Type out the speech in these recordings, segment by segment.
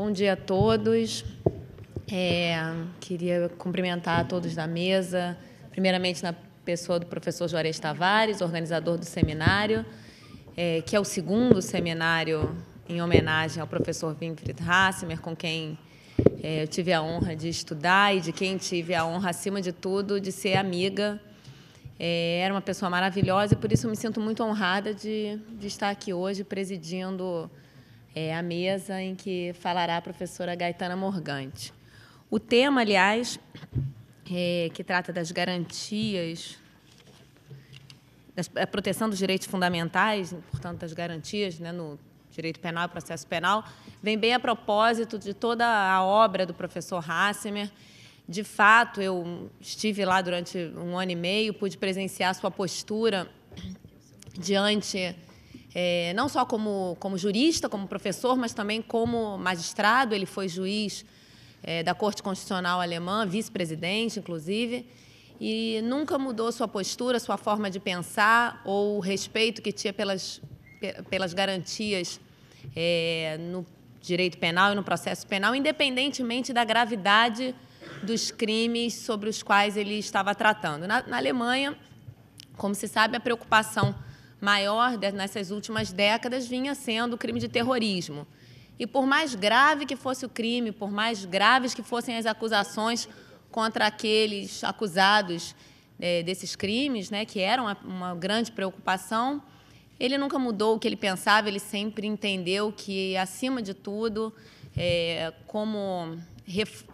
Bom dia a todos. É, queria cumprimentar a todos da mesa, primeiramente na pessoa do professor Juarez Tavares, organizador do seminário, é, que é o segundo seminário em homenagem ao professor Winfried Hassimer, com quem é, eu tive a honra de estudar e de quem tive a honra, acima de tudo, de ser amiga. É, era uma pessoa maravilhosa e, por isso, me sinto muito honrada de, de estar aqui hoje presidindo é a mesa em que falará a professora Gaetana Morgante. O tema, aliás, é, que trata das garantias, da proteção dos direitos fundamentais, portanto, das garantias né, no direito penal e processo penal, vem bem a propósito de toda a obra do professor Hassemer. De fato, eu estive lá durante um ano e meio, pude presenciar sua postura diante é, não só como, como jurista, como professor, mas também como magistrado. Ele foi juiz é, da Corte Constitucional Alemã, vice-presidente, inclusive, e nunca mudou sua postura, sua forma de pensar ou o respeito que tinha pelas, pelas garantias é, no direito penal e no processo penal, independentemente da gravidade dos crimes sobre os quais ele estava tratando. Na, na Alemanha, como se sabe, a preocupação maior nessas últimas décadas vinha sendo o crime de terrorismo. E por mais grave que fosse o crime, por mais graves que fossem as acusações contra aqueles acusados é, desses crimes, né, que eram uma, uma grande preocupação, ele nunca mudou o que ele pensava, ele sempre entendeu que, acima de tudo, é, como. Ref...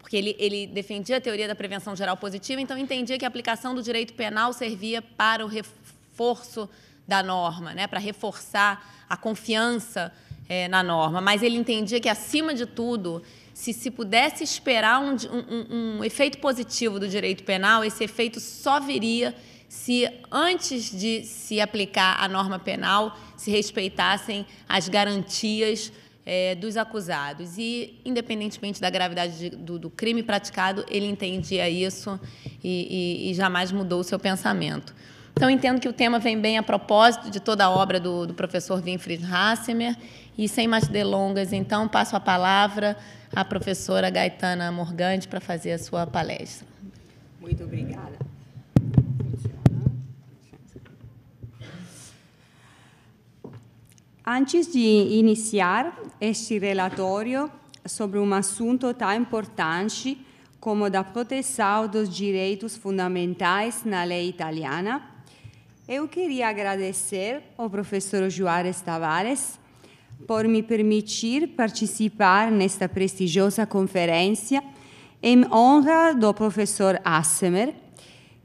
Porque ele, ele defendia a teoria da prevenção geral positiva, então entendia que a aplicação do direito penal servia para o reforço da norma, né, para reforçar a confiança é, na norma. Mas ele entendia que, acima de tudo, se se pudesse esperar um, um, um efeito positivo do direito penal, esse efeito só viria se, antes de se aplicar a norma penal, se respeitassem as garantias é, dos acusados. E, independentemente da gravidade de, do, do, crime praticado, ele entendia isso e, e, e jamais mudou o seu pensamento. Então, entendo que o tema vem bem a propósito de toda a obra do, do professor Winfried Hassemer. E, sem mais delongas, então, passo a palavra à professora Gaetana Morgante para fazer a sua palestra. Muito obrigada. Antes de iniciar este relatório sobre um assunto tão importante como da proteção dos direitos fundamentais na lei italiana, eu queria agradecer ao professor Juarez Tavares por me permitir participar nesta prestigiosa conferência em honra do professor Assemer,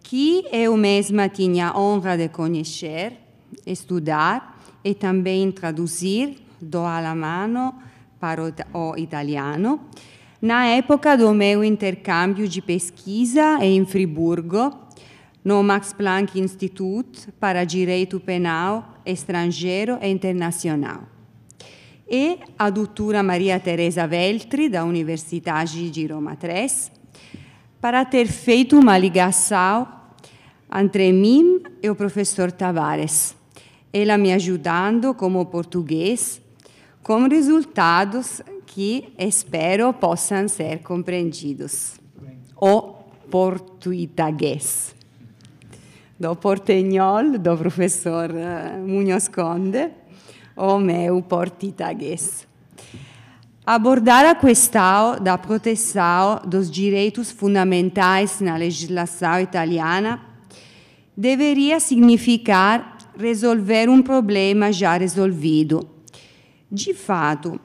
que eu mesma tinha a honra de conhecer, estudar e também traduzir do alamano para o italiano, na época do meu intercâmbio de pesquisa em Friburgo, no Max Planck Institute para Direito Penal Estrangeiro e Internacional. E a doutora Maria Teresa Veltri, da Universidade de Roma III, para ter feito uma ligação entre mim e o professor Tavares. Ela me ajudando como português, com resultados que espero possam ser compreendidos. O português. do Portegnol, do professor eh, Muñoz Conde, o meu portitaguês. Abordar a questão da proteção dos direitos fundamentais na legislação italiana deveria significar resolver um problema já resolvido. De fato,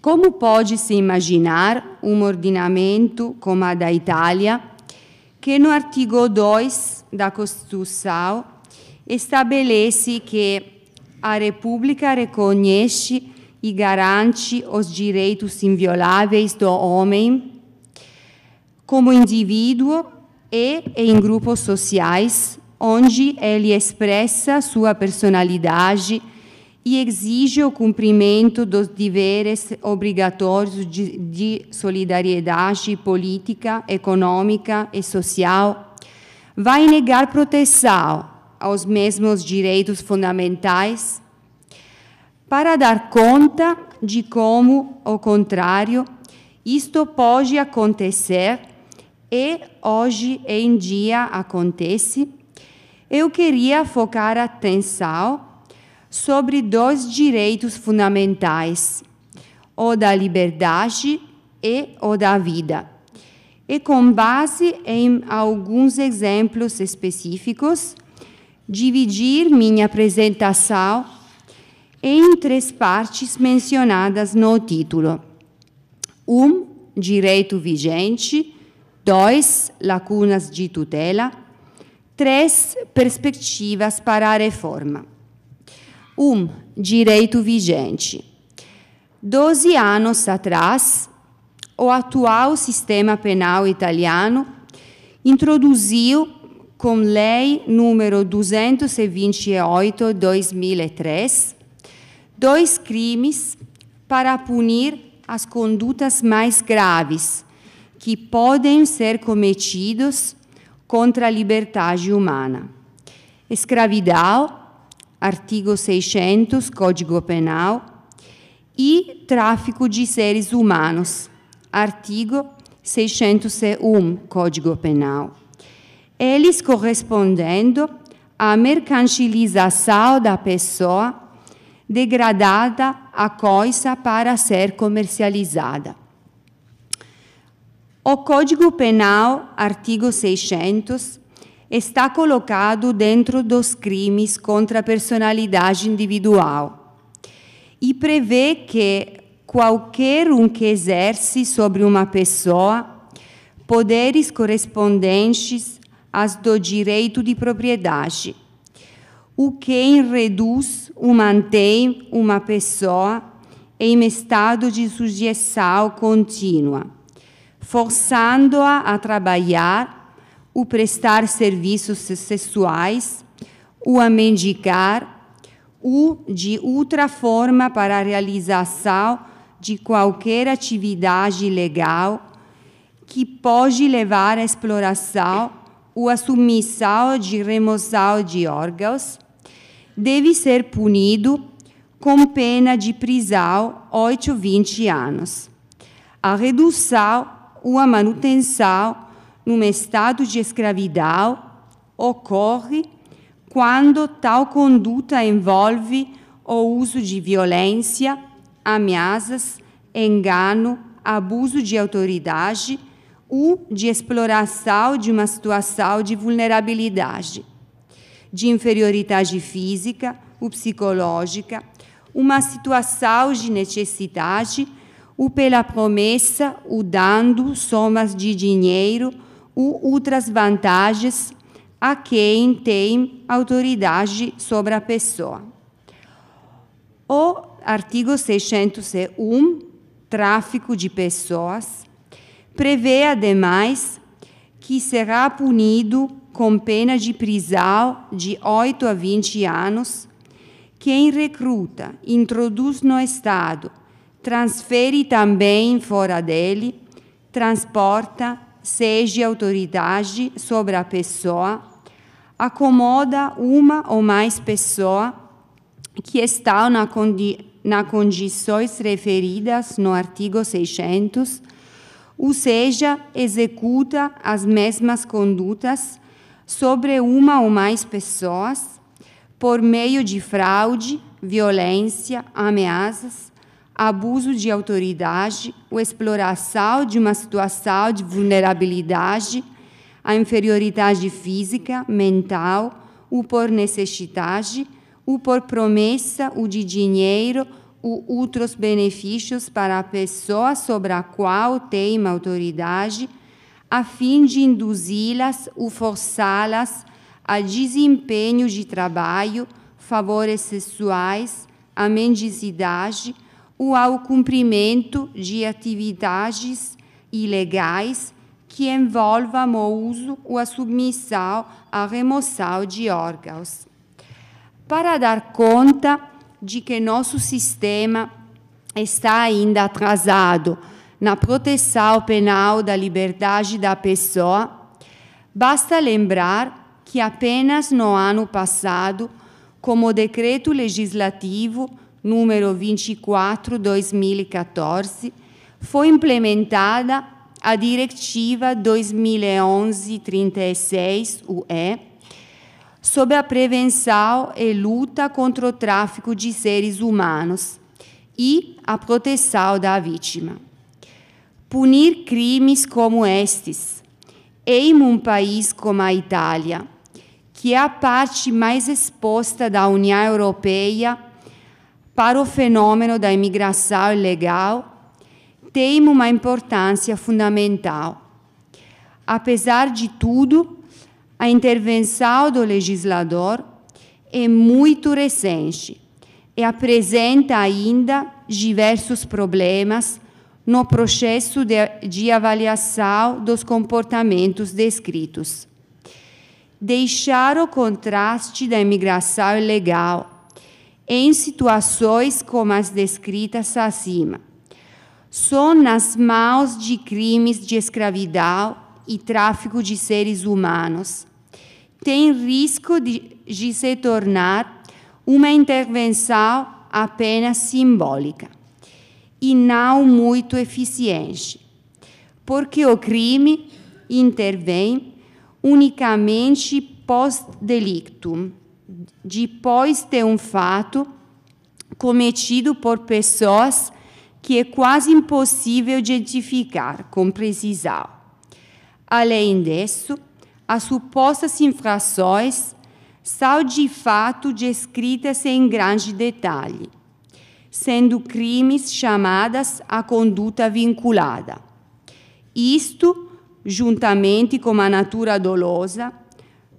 como pode se imaginar um ordenamento como a da Itália, que no artigo 2 da Constituição estabelece que a República reconhece e garante os direitos invioláveis do homem como indivíduo e em grupos sociais, onde ele expressa sua personalidade e exige o cumprimento dos deveres obrigatórios de, de solidariedade política, econômica e social, vai negar proteção aos mesmos direitos fundamentais para dar conta de como, ao contrário, isto pode acontecer e hoje em dia acontece, eu queria focar a atenção sobre dois direitos fundamentais, o da liberdade e o da vida. E com base em alguns exemplos específicos, dividir minha apresentação em três partes mencionadas no título. Um, direito vigente. dois Lacunas de tutela. Três, Perspectivas para a reforma um direito vigente. Doze anos atrás, o atual sistema penal italiano introduziu, com lei número 228/2003, dois crimes para punir as condutas mais graves que podem ser cometidos contra a liberdade humana: escravidão artigo 600, Código Penal, e tráfico de seres humanos, artigo 601, Código Penal. Eles correspondendo à mercantilização da pessoa degradada a coisa para ser comercializada. O Código Penal, artigo 600, está colocado dentro dos crimes contra a personalidade individual e prevê que qualquer um que exerce sobre uma pessoa poderes correspondentes às do direito de propriedade, o que reduz ou mantém uma pessoa em estado de sujeição contínua, forçando-a a trabalhar o prestar serviços sexuais, o a mendigar, o de outra forma para a realização de qualquer atividade legal que pode levar à exploração ou à submissão de remoção de órgãos, deve ser punido com pena de prisão 8 ou 20 anos. A redução ou a manutenção num estado de escravidão ocorre quando tal conduta envolve o uso de violência, ameaças, engano, abuso de autoridade ou de exploração de uma situação de vulnerabilidade, de inferioridade física ou psicológica, uma situação de necessidade ou pela promessa ou dando somas de dinheiro outras vantagens a quem tem autoridade sobre a pessoa. O artigo 601, tráfico de pessoas, prevê, ademais, que será punido com pena de prisão de 8 a 20 anos quem recruta, introduz no Estado, transfere também fora dele, transporta, seja autoridade sobre a pessoa, acomoda uma ou mais pessoas que estão na, condi na condições referidas no artigo 600, ou seja, executa as mesmas condutas sobre uma ou mais pessoas por meio de fraude, violência, ameaças, abuso de autoridade, ou exploração de uma situação de vulnerabilidade, a inferioridade física, mental, ou por necessidade, ou por promessa ou de dinheiro ou outros benefícios para a pessoa sobre a qual tem autoridade, a fim de induzi-las ou forçá-las a desempenho de trabalho, favores sexuais, a mendicidade, ou ao cumprimento de atividades ilegais que envolvam o uso ou a submissão à remoção de órgãos. Para dar conta de que nosso sistema está ainda atrasado na proteção penal da liberdade da pessoa, basta lembrar que apenas no ano passado, como decreto legislativo número 24 2014, foi implementada a Directiva 2011/36/UE sobre a prevenção e luta contra o tráfico de seres humanos e a proteção da vítima. Punir crimes como estes, em um país como a Itália, que é a parte mais exposta da União Europeia para o fenômeno da imigração ilegal tem uma importância fundamental. Apesar de tudo, a intervenção do legislador é muito recente e apresenta ainda diversos problemas no processo de, de, avaliação dos comportamentos descritos. Deixar o contraste da imigração ilegal em situações como as descritas acima. São nas mãos de crimes de escravidão e tráfico de seres humanos. Tem risco de, de se tornar uma intervenção apenas simbólica e não muito eficiente, porque o crime intervém unicamente pós-delictum depois de um fato cometido por pessoas que é quase impossível identificar com precisão. Além disso, as supostas infrações são de fato descritas em grande detalhe, sendo crimes chamadas a conduta vinculada. Isto, juntamente com a natura dolosa,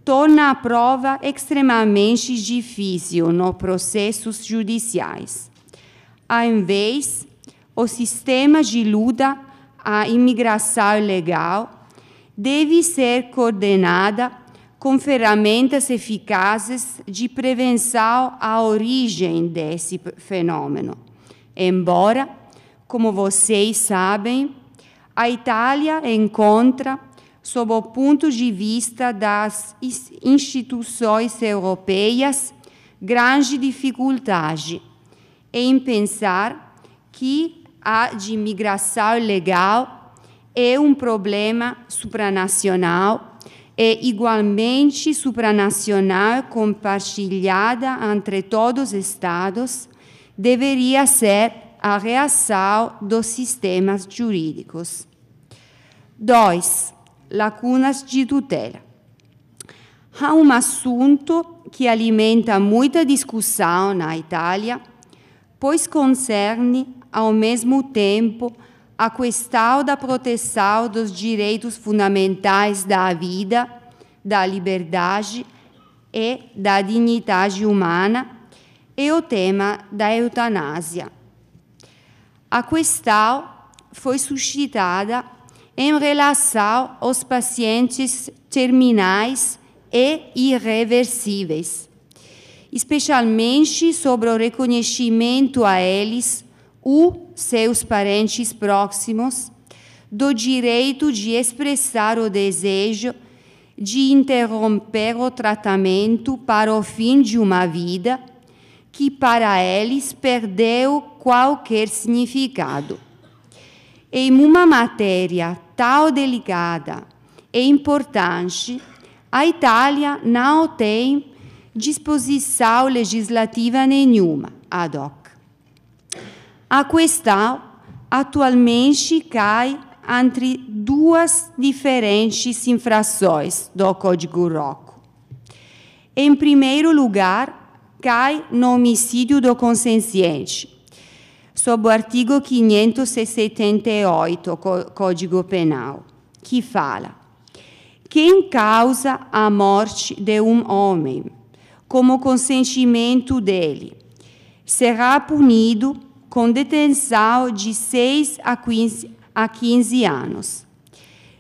torna a prova extremamente difícil nos processos judiciais. Ao invés, o sistema de luta à imigração ilegal deve ser coordenada com ferramentas eficazes de prevenção à origem desse fenômeno. Embora, como vocês sabem, a Itália encontra sob o ponto de vista das instituições europeias, grande dificuldade em pensar que a de imigração legal é um problema supranacional, é igualmente supranacional, compartilhada entre todos os Estados, deveria ser a reação dos sistemas jurídicos. 2 lacunas de tutela. Há um assunto que alimenta muita discussão na Itália, pois concerne, ao mesmo tempo, a questão da proteção dos direitos fundamentais da vida, da liberdade e da dignidade humana, e o tema da eutanásia. A questão foi suscitada em relação aos pacientes terminais e irreversíveis, especialmente sobre o reconhecimento a eles ou seus parentes próximos do direito de expressar o desejo de interromper o tratamento para o fim de uma vida que para eles perdeu qualquer significado. Em uma matéria tão delicada e importante, a Itália não tem disposição legislativa nenhuma ad hoc. A questão atualmente cai entre duas diferentes infrações do Código Rocco. Em primeiro lugar, cai no homicídio do consciente, sob o artigo 578 do Código Penal, que fala: quem causa a morte de um homem, como consentimento dele, será punido com detenção de 6 a 15, a 15 anos.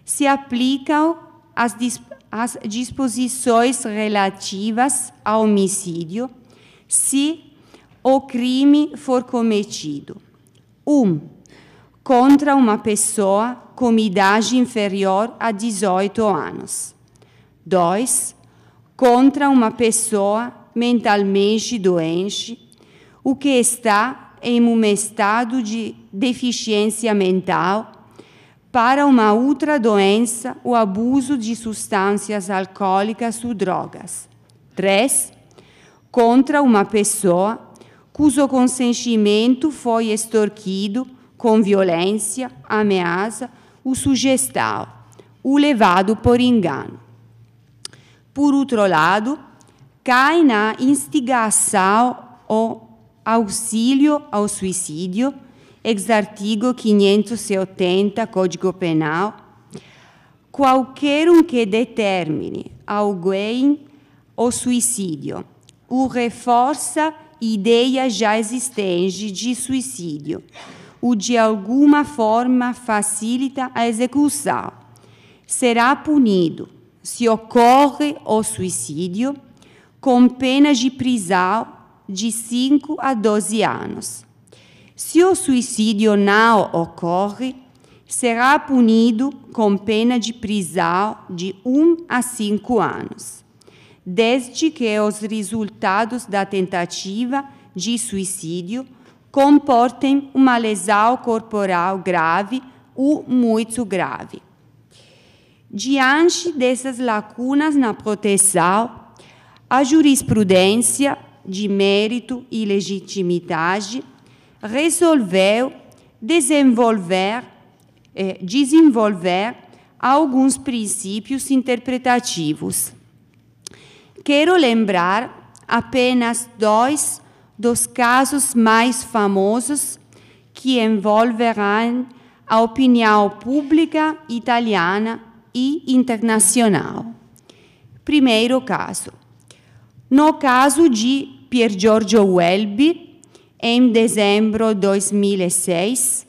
Se aplicam as, as disposições relativas ao homicídio, se ou crime for cometido. 1. Um, contra uma pessoa com idade inferior a 18 anos. 2. Contra uma pessoa mentalmente doente, o que está em um estado de deficiência mental para uma outra doença o abuso de substâncias alcoólicas ou drogas. 3. Contra uma pessoa cujo consentimento foi extorquido com violência, ameaça ou sugestão, o levado por engano. Por outro lado, cai na instigação ou auxílio ao suicídio, ex artigo 570 Código Penal, qualquer um que determine alguém o suicídio, o reforça ideia já existente de suicídio, o de alguma forma facilita a execução. Será punido, se ocorre o suicídio, com pena de prisão de 5 a 12 anos. Se o suicídio não ocorre, será punido com pena de prisão de 1 a 5 anos desde que os resultados da tentativa de suicídio comportem uma lesão corporal grave ou muito grave. Diante dessas lacunas na proteção, a jurisprudência de mérito e legitimidade resolveu desenvolver, eh, desenvolver alguns princípios interpretativos Quero lembrar apenas dois dos casos mais famosos que envolverão a opinião pública italiana e internacional. Primeiro caso. No caso de Pier Giorgio Welby, em dezembro de 2006,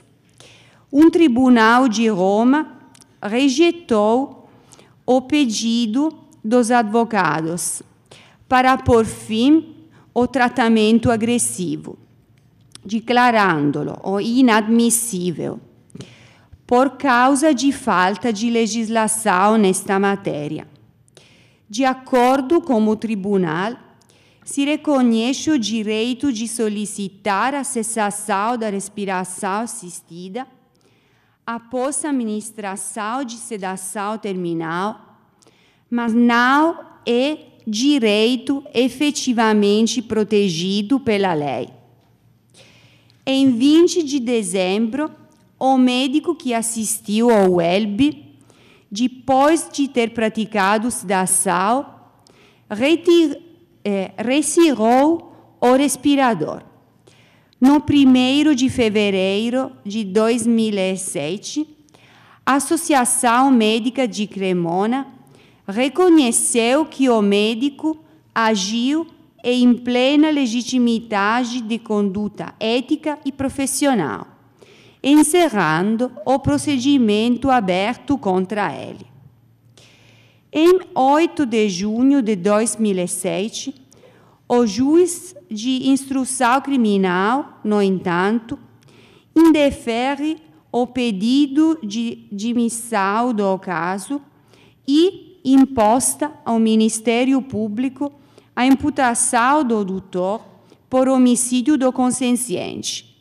um tribunal de Roma rejeitou o pedido dos advogados para por fim o tratamento agressivo, declarando o inadmissível por causa de falta de legislação nesta matéria. De acordo com o tribunal, se reconhece o direito de solicitar a cessação da respiração assistida após a administração de sedação terminal mas não é direito efetivamente protegido pela lei. Em 20 de dezembro, o médico que assistiu ao ELB, depois de ter praticado sedação, retir, eh, retirou o respirador. No 1 de fevereiro de 2007, a Associação Médica de Cremona reconheceu que o médico agiu em plena legitimidade de conduta ética e profissional, encerrando o procedimento aberto contra ele. Em 8 de junho de 2007, o juiz de instrução criminal, no entanto, indefere o pedido de dimissão do caso e imposta ao Ministério Público a imputação do doutor por homicídio do consciente.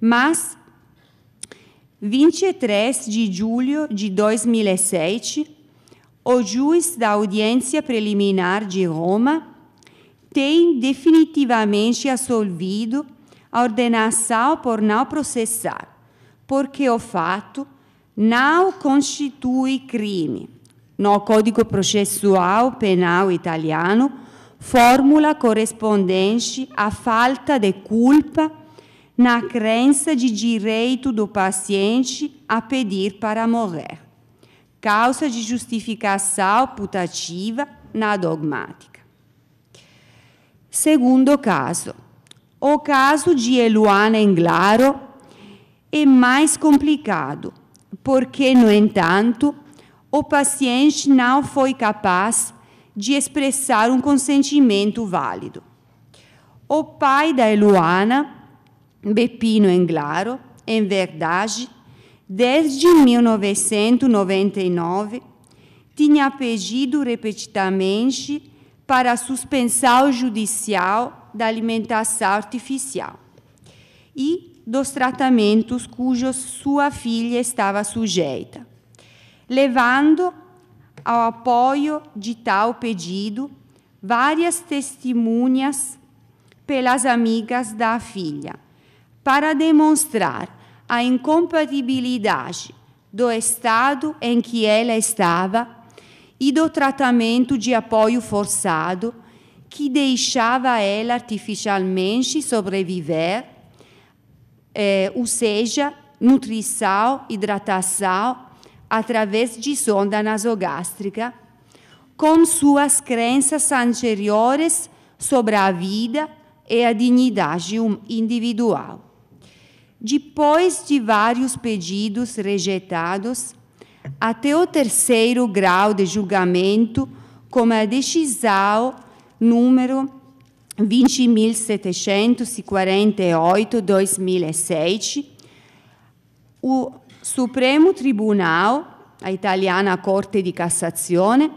Mas, 23 de julho de 2007, o juiz da audiência preliminar de Roma tem definitivamente absolvido a ordenação por não processar, porque o fato não constitui crime no Código Processual Penal Italiano, fórmula correspondente à falta de culpa na crença de direito do paciente a pedir para morrer, causa de justificação putativa na dogmática. Segundo caso, o caso de Eluana Englaro é mais complicado, porque, no entanto, o paciente não foi capaz de expressar um consentimento válido. O pai da Eluana, Beppino Englaro, em verdade, desde 1999, tinha pedido repetidamente para a suspensão judicial da alimentação artificial e dos tratamentos cujos sua filha estava sujeita levando ao apoio de tal pedido várias testemunhas pelas amigas da filha, para demonstrar a incompatibilidade do estado em que ela estava e do tratamento de apoio forçado que deixava ela artificialmente sobreviver, eh, ou seja, nutrição, hidratação, através de sonda nasogástrica, com suas crenças anteriores sobre a vida e a dignidade individual. Depois de vários pedidos rejeitados, até o terceiro grau de julgamento, como a decisão número 20.748-2007, o Supremo Tribunal, a italiana Corte de Cassazione,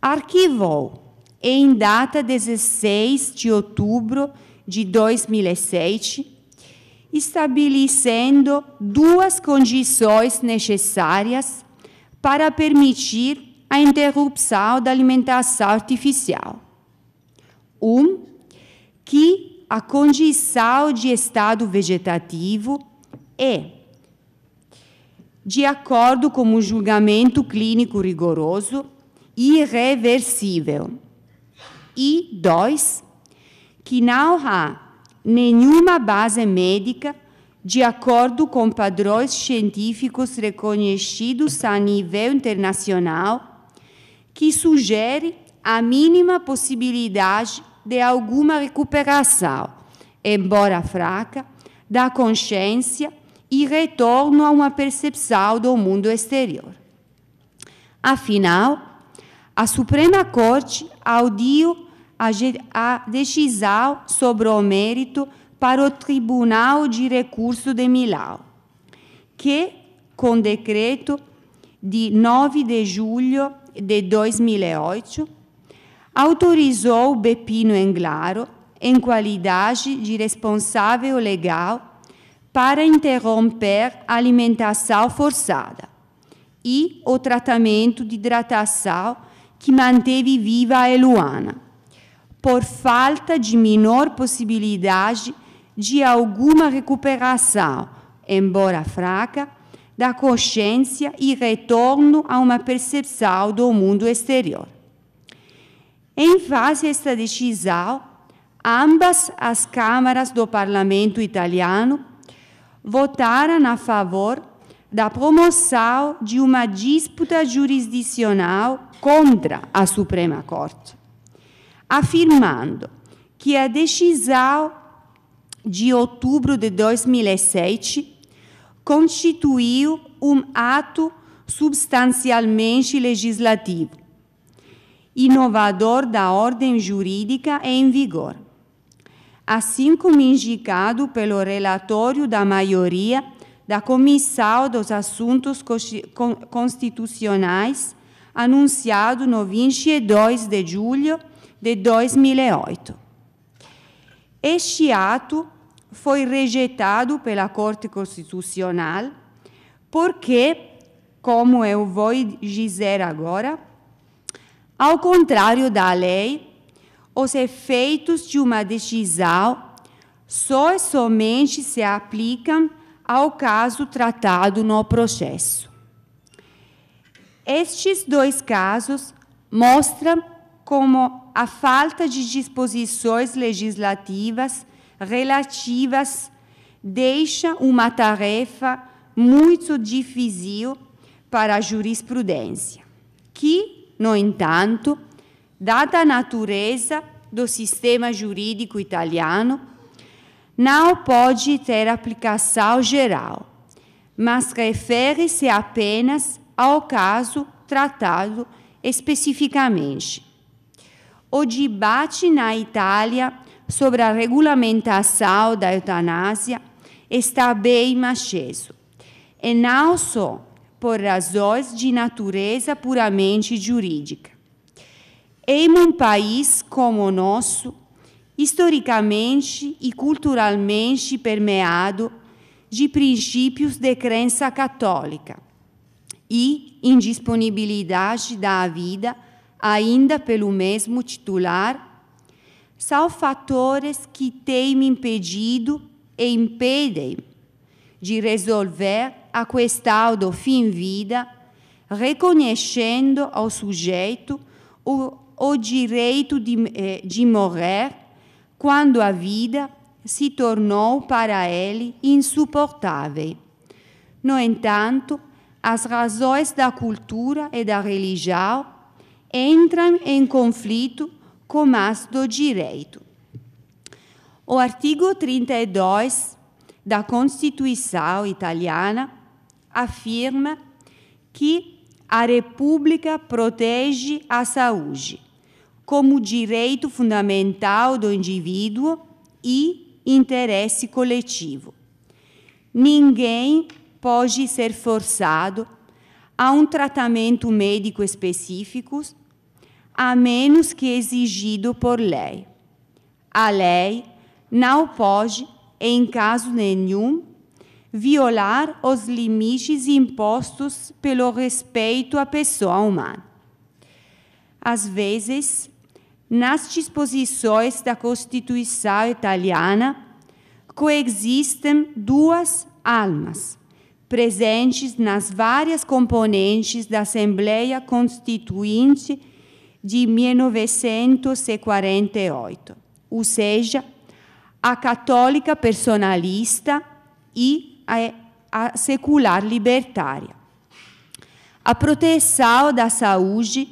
arquivou em data 16 de outubro de 2007, estabelecendo duas condições necessárias para permitir a interrupção da alimentação artificial. Um, que a condição de estado vegetativo é de acordo com um julgamento clínico rigoroso irreversível. E dois, que não há nenhuma base médica de acordo com padrões científicos reconhecidos a nível internacional, que sugere a mínima possibilidade de alguma recuperação, embora fraca, da consciência e retorno a uma percepção do mundo exterior. Afinal, a Suprema Corte audiu a decisão sobre o mérito para o Tribunal de Recurso de Milão, que, com decreto de 9 de julho de 2008, autorizou Beppino Englaro, em qualidade de responsável legal para interromper a alimentação forçada e o tratamento de hidratação que manteve viva a Eluana, por falta de menor possibilidade de alguma recuperação, embora fraca, da consciência e retorno a uma percepção do mundo exterior. Em face a esta decisão, ambas as câmaras do parlamento italiano votaram a favor da promoção de uma disputa jurisdicional contra a Suprema Corte, afirmando que a decisão de outubro de 2007 constituiu um ato substancialmente legislativo, inovador da ordem jurídica em vigor assim como indicado pelo relatório da maioria da Comissão dos Assuntos Constitucionais, anunciado no 22 de julho de 2008. Este ato foi rejeitado pela Corte Constitucional porque, como eu vou dizer agora, ao contrário da lei, os efeitos de uma decisão só e somente se aplicam ao caso tratado no processo. Estes dois casos mostram como a falta de disposições legislativas relativas deixa uma tarefa muito difícil para a jurisprudência, que, no entanto, data a natureza do sistema jurídico italiano, não pode ter aplicação geral, mas refere-se apenas ao caso tratado especificamente. O debate na Itália sobre a regulamentação da eutanásia está bem aceso, e não só por razões de natureza puramente jurídica. Em um país como o nosso, historicamente e culturalmente permeado de princípios de crença católica e indisponibilidade da vida, ainda pelo mesmo titular, são fatores que têm impedido e impedem de resolver a questão do fim-vida, reconhecendo ao sujeito o o direito de, eh, de morrer quando a vida se tornou para ele insuportável. No entanto, as razões da cultura e da religião entram em conflito com as do direito. O artigo 32 da Constituição italiana afirma que a República protege a saúde, como direito fundamental do indivíduo e interesse coletivo. Ninguém pode ser forçado a um tratamento médico específico, a menos que exigido por lei. A lei não pode, em caso nenhum, violar os limites impostos pelo respeito à pessoa humana. Às vezes, nas disposições da Constituição italiana coexistem duas almas, presentes nas várias componentes da Assembleia Constituinte de 1948, ou seja, a católica personalista e a secular libertária. A proteção da saúde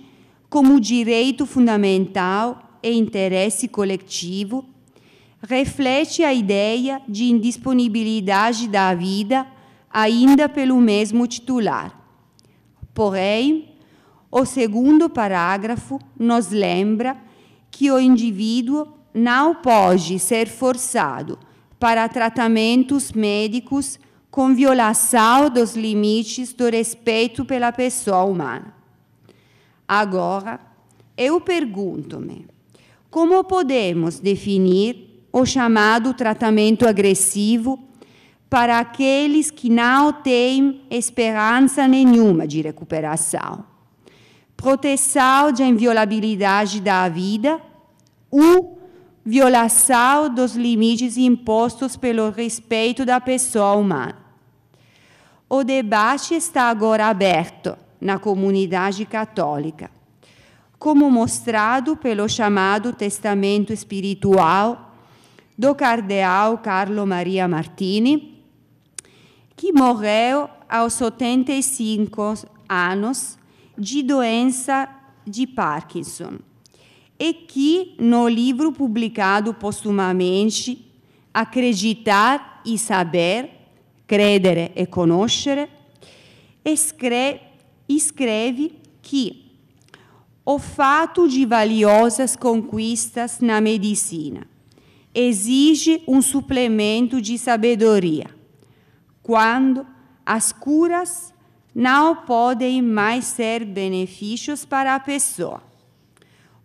como direito fundamental e interesse coletivo, reflete a ideia de indisponibilidade da vida, ainda pelo mesmo titular. Porém, o segundo parágrafo nos lembra que o indivíduo não pode ser forçado para tratamentos médicos com violação dos limites do respeito pela pessoa humana. Agora, eu pergunto-me: como podemos definir o chamado tratamento agressivo para aqueles que não têm esperança nenhuma de recuperação? Proteção da inviolabilidade da vida ou violação dos limites impostos pelo respeito da pessoa humana. O debate está agora aberto na comunidade católica, como mostrado pelo chamado Testamento Espiritual do cardeal Carlo Maria Martini, que morreu aos 75 anos de doença de Parkinson e que, no livro publicado postumamente, Acreditar e Saber, Credere e Conoscere, escreve escreve que o fato de valiosas conquistas na medicina exige um suplemento de sabedoria, quando as curas não podem mais ser benefícios para a pessoa.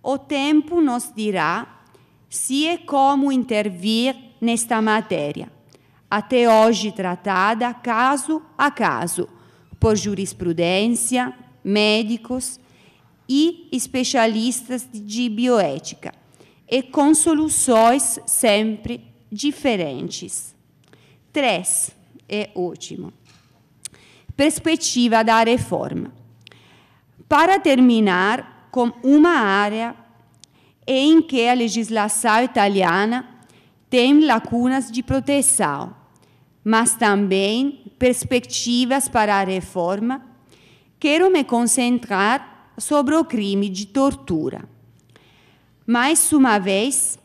O tempo nos dirá se e como intervir nesta matéria, até hoje tratada caso a caso por jurisprudência, médicos e especialistas de bioética, e com soluções sempre diferentes. Três, é ótimo. Perspectiva da reforma. Para terminar com uma área em que a legislação italiana tem lacunas de proteção, mas também perspectivas para a reforma, quero me concentrar sobre o crime de tortura. Mais uma vez,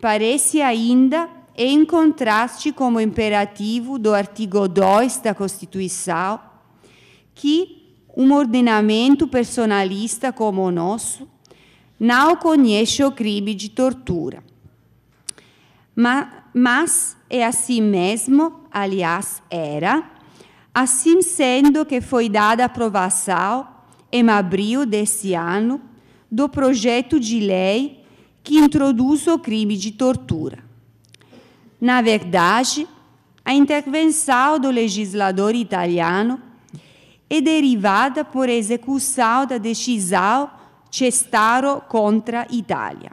parece ainda em contraste com o imperativo do artigo 2 da Constituição, que um ordenamento personalista como o nosso não conhece o crime de tortura. Mas, mas é assim mesmo aliás, era, assim sendo que foi dada aprovação, em abril desse ano, do projeto de lei que introduz o crime de tortura. Na verdade, a intervenção do legislador italiano é derivada por execução da decisão Cestaro contra Itália,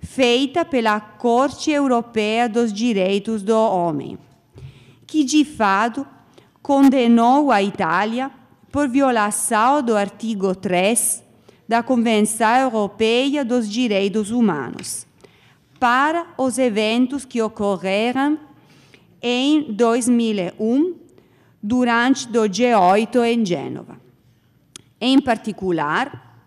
feita pela Corte Europeia dos Direitos do Homem, que de fato condenou a Itália por violação do artigo 3 da Convenção Europeia dos Direitos Humanos para os eventos que ocorreram em 2001 durante o G8 em Gênova. Em particular,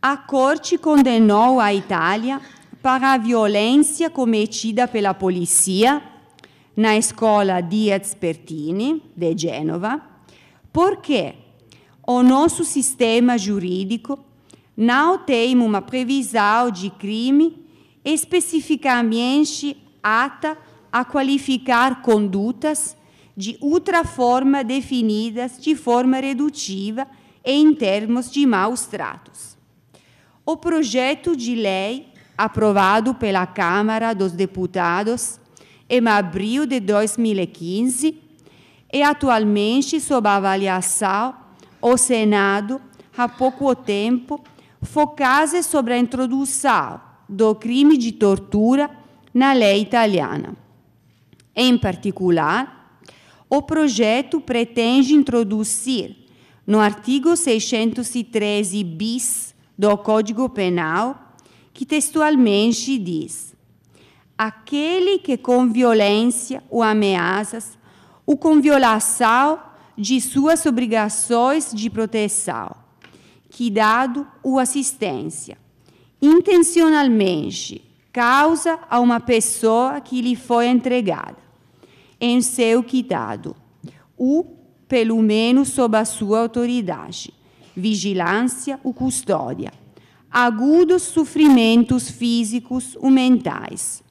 a Corte condenou a Itália para a violência cometida pela polícia na escola Diaz Pertini de Genova, porque o nosso sistema jurídico não tem uma previsão de crime especificamente ata a qualificar condutas de outra forma definidas de forma redutiva e em termos de maus tratos. O projeto de lei aprovado pela Câmara dos Deputados em abril de 2015 e atualmente, sob avaliação, o Senado, há pouco tempo, focase sobre a introdução do crime de tortura na lei italiana. Em particular, o projeto pretende introduzir no artigo 613 bis do Código Penal, que textualmente diz: aquele que com violência ou ameaças ou com violação de suas obrigações de proteção, cuidado ou assistência, intencionalmente causa a uma pessoa que lhe foi entregada em seu cuidado ou, pelo menos, sob a sua autoridade, vigilância ou custódia, agudos sofrimentos físicos ou mentais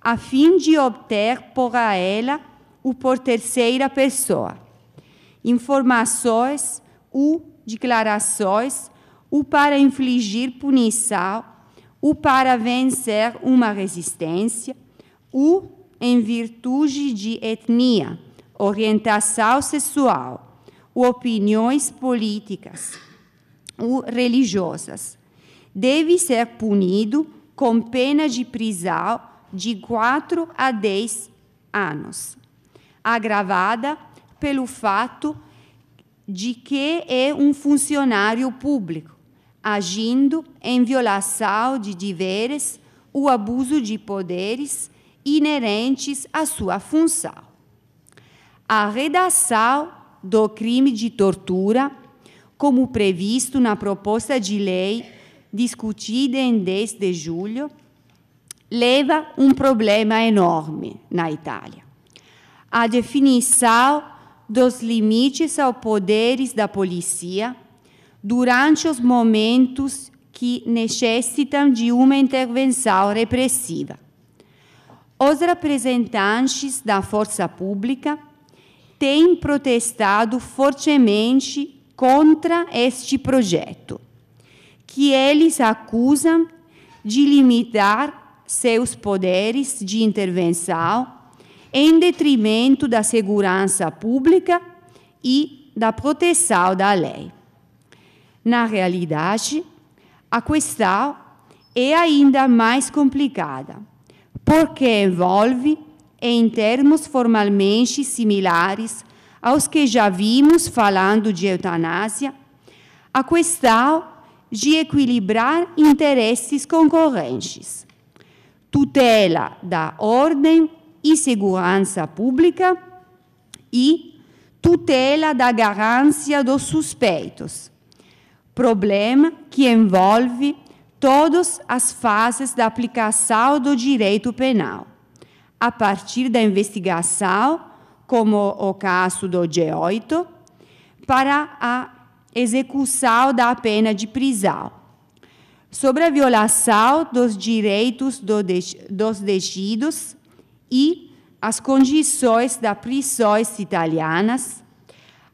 a fim de obter por ela ou por terceira pessoa informações ou declarações ou para infligir punição ou para vencer uma resistência ou em virtude de etnia, orientação sexual, ou opiniões políticas ou religiosas. Deve ser punido com pena de prisão de 4 a 10 anos, agravada pelo fato de que é um funcionário público, agindo em violação de deveres ou abuso de poderes inerentes à sua função. A redação do crime de tortura, como previsto na proposta de lei discutida em 10 de julho, leva um problema enorme na Itália: a definição dos limites aos poderes da polícia durante os momentos que necessitam de uma intervenção repressiva. Os representantes da força pública têm protestado fortemente contra este projeto, que eles acusam de limitar seus poderes de intervenção em detrimento da segurança pública e da proteção da lei. Na realidade, a questão é ainda mais complicada, porque envolve, em termos formalmente similares aos que já vimos falando de eutanásia, a questão de equilibrar interesses concorrentes tutela da ordem e segurança pública e tutela da garância dos suspeitos. Problema que envolve todas as fases da aplicação do direito penal, a partir da investigação, como o caso do G8, para a execução da pena de prisão, sobre a violação dos direitos do de, dos detidos e as condições das prisões italianas,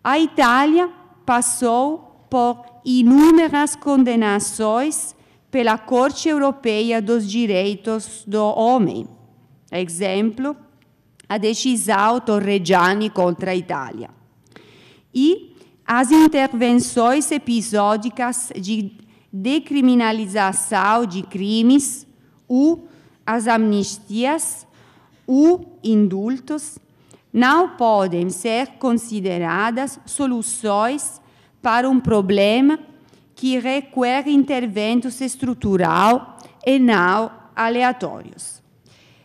a Itália passou por inúmeras condenações pela Corte Europeia dos Direitos do Homem. Exemplo, a decisão Torreggiani contra a Itália. E as intervenções episódicas de decriminalização de crimes, ou as amnistias, ou indultos, não podem ser consideradas soluções para um problema que requer interventos estrutural e não aleatórios.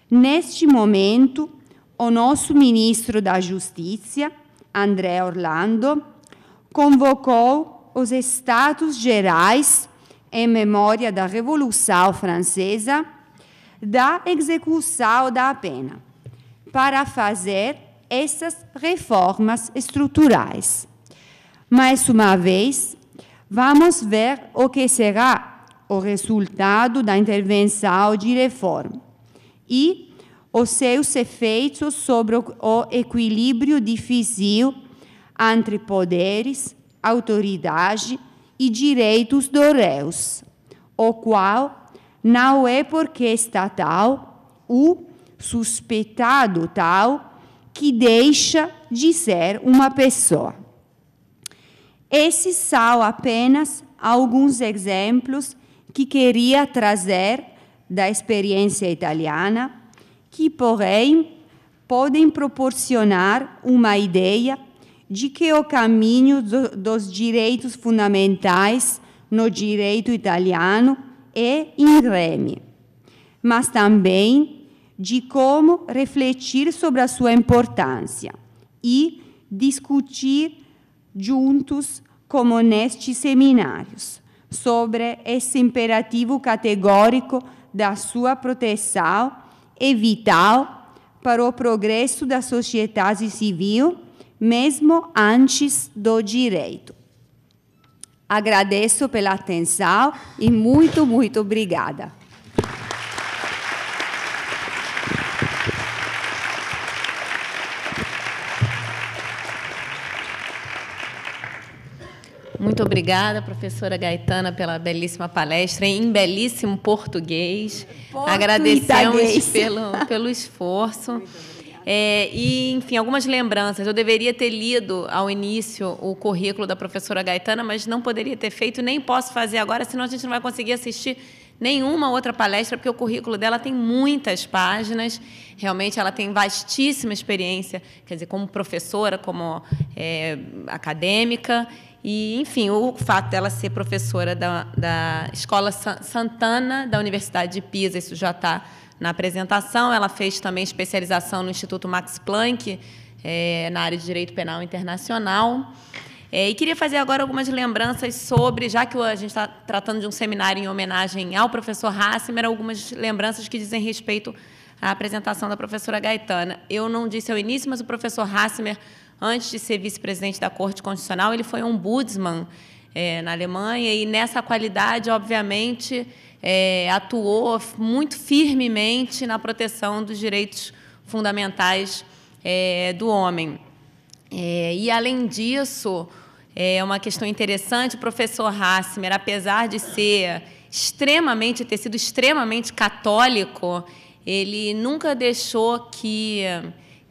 Neste momento, o nosso ministro da Justiça, André Orlando, convocou os estados gerais em memória da Revolução Francesa, da execução da pena, para fazer essas reformas estruturais. Mais uma vez, vamos ver o que será o resultado da intervenção de reforma e os seus efeitos sobre o equilíbrio difícil entre poderes, autoridade e e direitos dos réus, o qual não é porque está tal o suspeitado tal que deixa de ser uma pessoa. Esses são apenas alguns exemplos que queria trazer da experiência italiana, que, porém, podem proporcionar uma ideia de que o caminho do, dos direitos fundamentais no direito italiano é in reme, mas também de como refletir sobre a sua importância e discutir juntos, como nestes seminários, sobre esse imperativo categórico da sua proteção e vital para o progresso da sociedade civil mesmo antes do direito. Agradeço pela atenção e muito, muito obrigada. Muito obrigada, professora Gaetana, pela belíssima palestra em belíssimo português. Agradecemos pelo, pelo esforço. É, e, enfim, algumas lembranças. Eu deveria ter lido ao início o currículo da professora Gaetana, mas não poderia ter feito, nem posso fazer agora, senão a gente não vai conseguir assistir nenhuma outra palestra, porque o currículo dela tem muitas páginas. Realmente, ela tem vastíssima experiência, quer dizer, como professora, como é, acadêmica. E, enfim, o fato dela ser professora da, da Escola Santana, da Universidade de Pisa, isso já está na apresentação. Ela fez também especialização no Instituto Max Planck, é, na área de Direito Penal Internacional. É, e queria fazer agora algumas lembranças sobre, já que a gente está tratando de um seminário em homenagem ao professor Hassimer, algumas lembranças que dizem respeito à apresentação da professora Gaetana. Eu não disse ao início, mas o professor Hassimer, antes de ser vice-presidente da Corte Constitucional, ele foi ombudsman é, na Alemanha, e nessa qualidade, obviamente, é, atuou muito firmemente na proteção dos direitos fundamentais é, do homem. É, e, além disso, é uma questão interessante, o professor Hassmer, apesar de ser extremamente, ter sido extremamente católico, ele nunca deixou que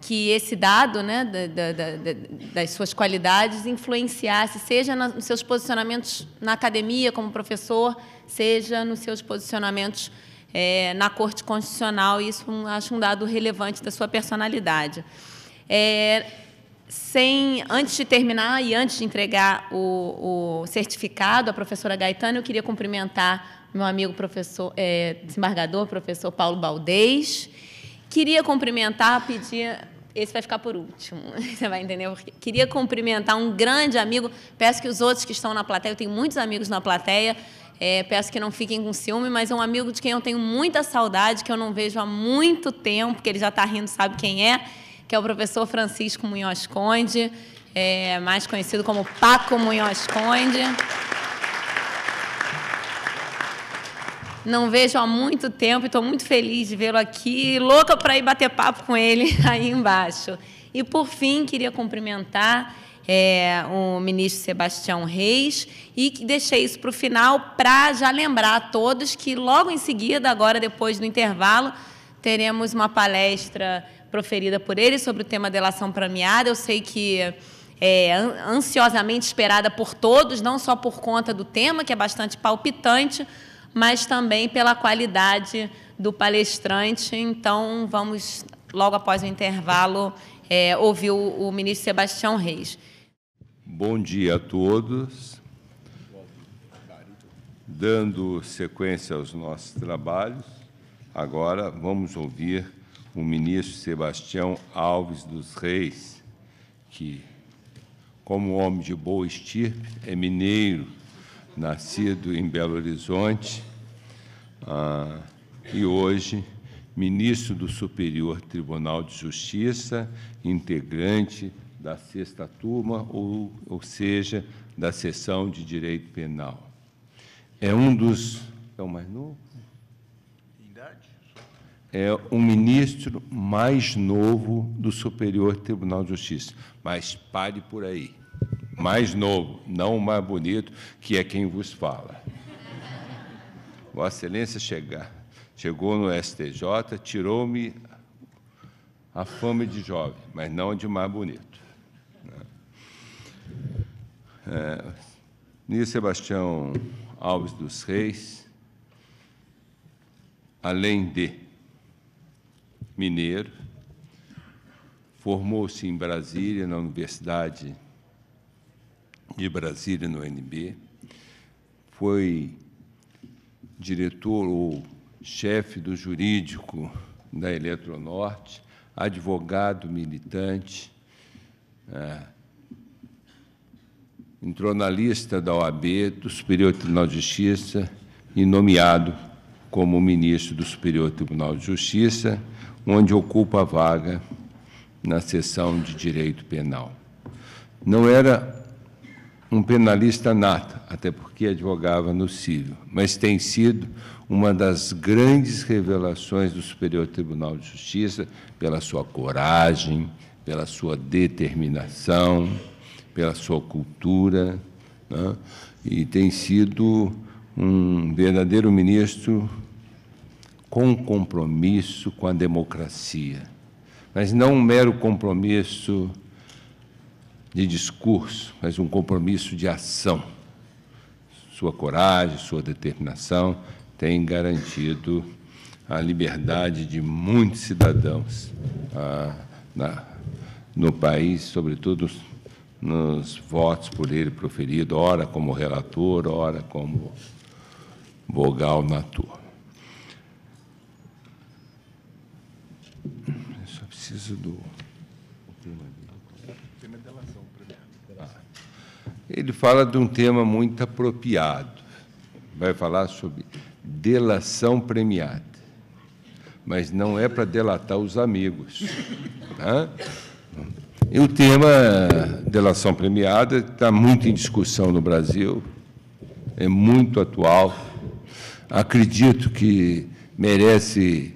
que esse dado né, da, da, da, das suas qualidades influenciasse, seja nos seus posicionamentos na academia como professor, seja nos seus posicionamentos é, na Corte Constitucional, e isso acho um dado relevante da sua personalidade. É, sem, antes de terminar e antes de entregar o, o certificado à professora Gaetano, eu queria cumprimentar meu amigo professor, é, desembargador, professor Paulo Baldez. Queria cumprimentar, pedir. Esse vai ficar por último, você vai entender. Queria cumprimentar um grande amigo. Peço que os outros que estão na plateia, eu tenho muitos amigos na plateia, é, peço que não fiquem com ciúme, mas é um amigo de quem eu tenho muita saudade, que eu não vejo há muito tempo, que ele já está rindo, sabe quem é, que é o professor Francisco Munhoz Conde, é, mais conhecido como Paco Munhoz Conde. Não vejo há muito tempo e estou muito feliz de vê-lo aqui, louca para ir bater papo com ele aí embaixo. E, por fim, queria cumprimentar é, o ministro Sebastião Reis, e deixei isso para o final para já lembrar a todos que logo em seguida, agora depois do intervalo, teremos uma palestra proferida por ele sobre o tema delação premiada. Eu sei que é ansiosamente esperada por todos, não só por conta do tema, que é bastante palpitante, mas também pela qualidade do palestrante. Então, vamos, logo após o intervalo, é, ouvir o, o ministro Sebastião Reis. Bom dia a todos. Dando sequência aos nossos trabalhos, agora vamos ouvir o ministro Sebastião Alves dos Reis, que, como homem de boa estirpe, é mineiro, nascido em Belo Horizonte, ah, e hoje ministro do Superior Tribunal de Justiça, integrante da sexta turma, ou, ou seja, da sessão de direito penal. É um dos. É o mais novo? É um ministro mais novo do Superior Tribunal de Justiça. Mas pare por aí. Mais novo, não o mais bonito, que é quem vos fala. Vossa Excelência chegar, chegou no STJ, tirou-me a fama de jovem, mas não de mais bonito é, Sebastião Alves dos Reis, além de mineiro, formou-se em Brasília, na Universidade de Brasília, no UNB, foi diretor ou chefe do jurídico da Eletronorte, advogado militante, é, entrou na lista da OAB, do Superior Tribunal de Justiça, e nomeado como ministro do Superior Tribunal de Justiça, onde ocupa a vaga na seção de direito penal. Não era um penalista nato, até porque advogava no cível, mas tem sido uma das grandes revelações do Superior Tribunal de Justiça pela sua coragem, pela sua determinação pela sua cultura, né? e tem sido um verdadeiro ministro com compromisso com a democracia, mas não um mero compromisso de discurso, mas um compromisso de ação. Sua coragem, sua determinação tem garantido a liberdade de muitos cidadãos ah, na, no país, sobretudo nos votos por ele proferido, ora como relator, ora como vogal na turma. Eu só preciso do. tema ah. delação premiada. Ele fala de um tema muito apropriado. Vai falar sobre delação premiada. Mas não é para delatar os amigos. Tá? E o tema delação premiada está muito em discussão no Brasil, é muito atual. Acredito que merece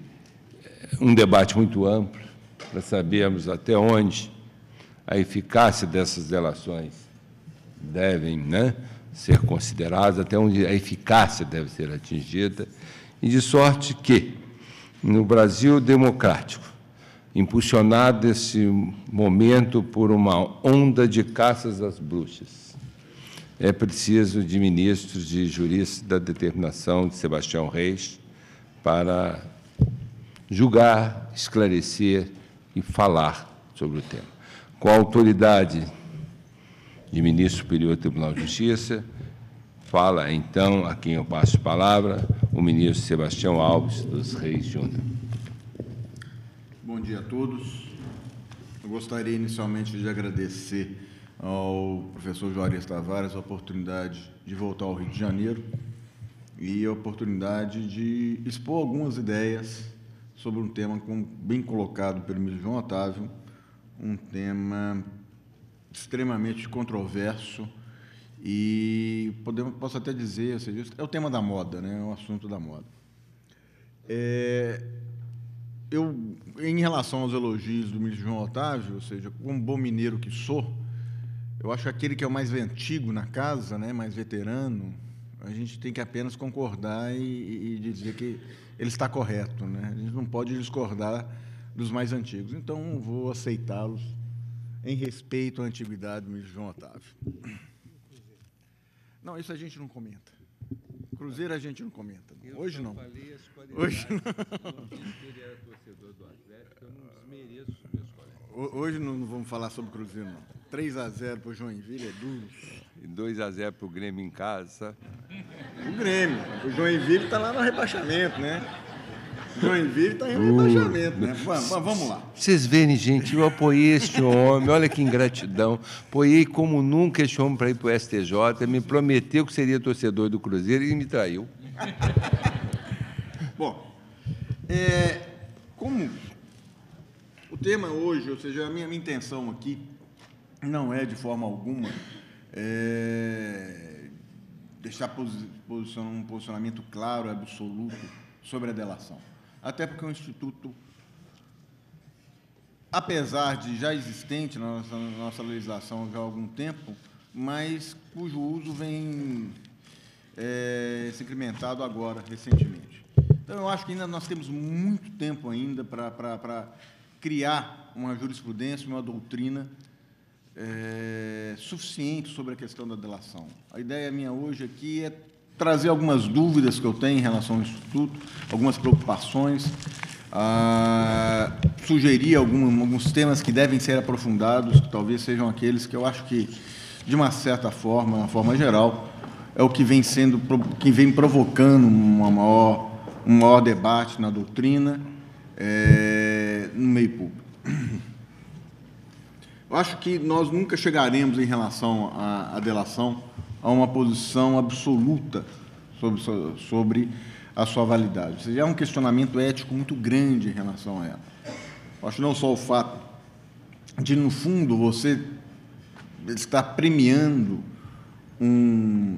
eh, um debate muito amplo para sabermos até onde a eficácia dessas delações devem né, ser consideradas, até onde a eficácia deve ser atingida, e de sorte que, no Brasil democrático, impulsionado esse momento por uma onda de caças às bruxas. É preciso de ministros, de juristas da determinação de Sebastião Reis para julgar, esclarecer e falar sobre o tema. Com a autoridade de ministro superior do Tribunal de Justiça, fala então, a quem eu passo a palavra, o ministro Sebastião Alves dos Reis Júnior dia a todos. Eu gostaria inicialmente de agradecer ao professor Juarez Tavares a oportunidade de voltar ao Rio de Janeiro e a oportunidade de expor algumas ideias sobre um tema bem colocado pelo ministro João Otávio, um tema extremamente controverso e podemos, posso até dizer, seja, assim, é o tema da moda, né? é o assunto da moda. É, eu, em relação aos elogios do ministro João Otávio, ou seja, como bom mineiro que sou, eu acho que aquele que é o mais antigo na casa, né, mais veterano, a gente tem que apenas concordar e, e dizer que ele está correto. Né? A gente não pode discordar dos mais antigos. Então, vou aceitá-los em respeito à antiguidade do ministro João Otávio. Não, isso a gente não comenta. Cruzeiro a gente não comenta. Não. Hoje não. Hoje não. Hoje não vamos falar sobre o Cruzeiro, não. 3x0 para o Joinville é duro. E 2x0 para o Grêmio em casa. O Grêmio. O Joinville está lá no rebaixamento, né? O Joinville está em rebaixamento, né? Mas vamos lá. Vocês verem, gente, eu apoiei este homem, olha que ingratidão. Apoiei como nunca este homem para ir para o STJ, me prometeu que seria torcedor do Cruzeiro e me traiu. Bom, é, como tema hoje, ou seja, a minha, minha intenção aqui não é de forma alguma é, deixar posi um posicionamento claro, absoluto sobre a delação. Até porque o é Instituto, apesar de já existente na nossa, na nossa legislação já há algum tempo, mas cujo uso vem é, se incrementado agora, recentemente. Então, eu acho que ainda nós temos muito tempo ainda para criar uma jurisprudência, uma doutrina é, suficiente sobre a questão da delação. A ideia minha hoje aqui é trazer algumas dúvidas que eu tenho em relação ao Instituto, algumas preocupações, sugerir algum, alguns temas que devem ser aprofundados, que talvez sejam aqueles que eu acho que, de uma certa forma, de uma forma geral, é o que vem sendo, que vem provocando uma maior, um maior debate na doutrina é, no meio público. Eu acho que nós nunca chegaremos, em relação à, à delação, a uma posição absoluta sobre, sobre a sua validade. Ou seja, é um questionamento ético muito grande em relação a ela. Eu acho não só o fato de, no fundo, você estar premiando um,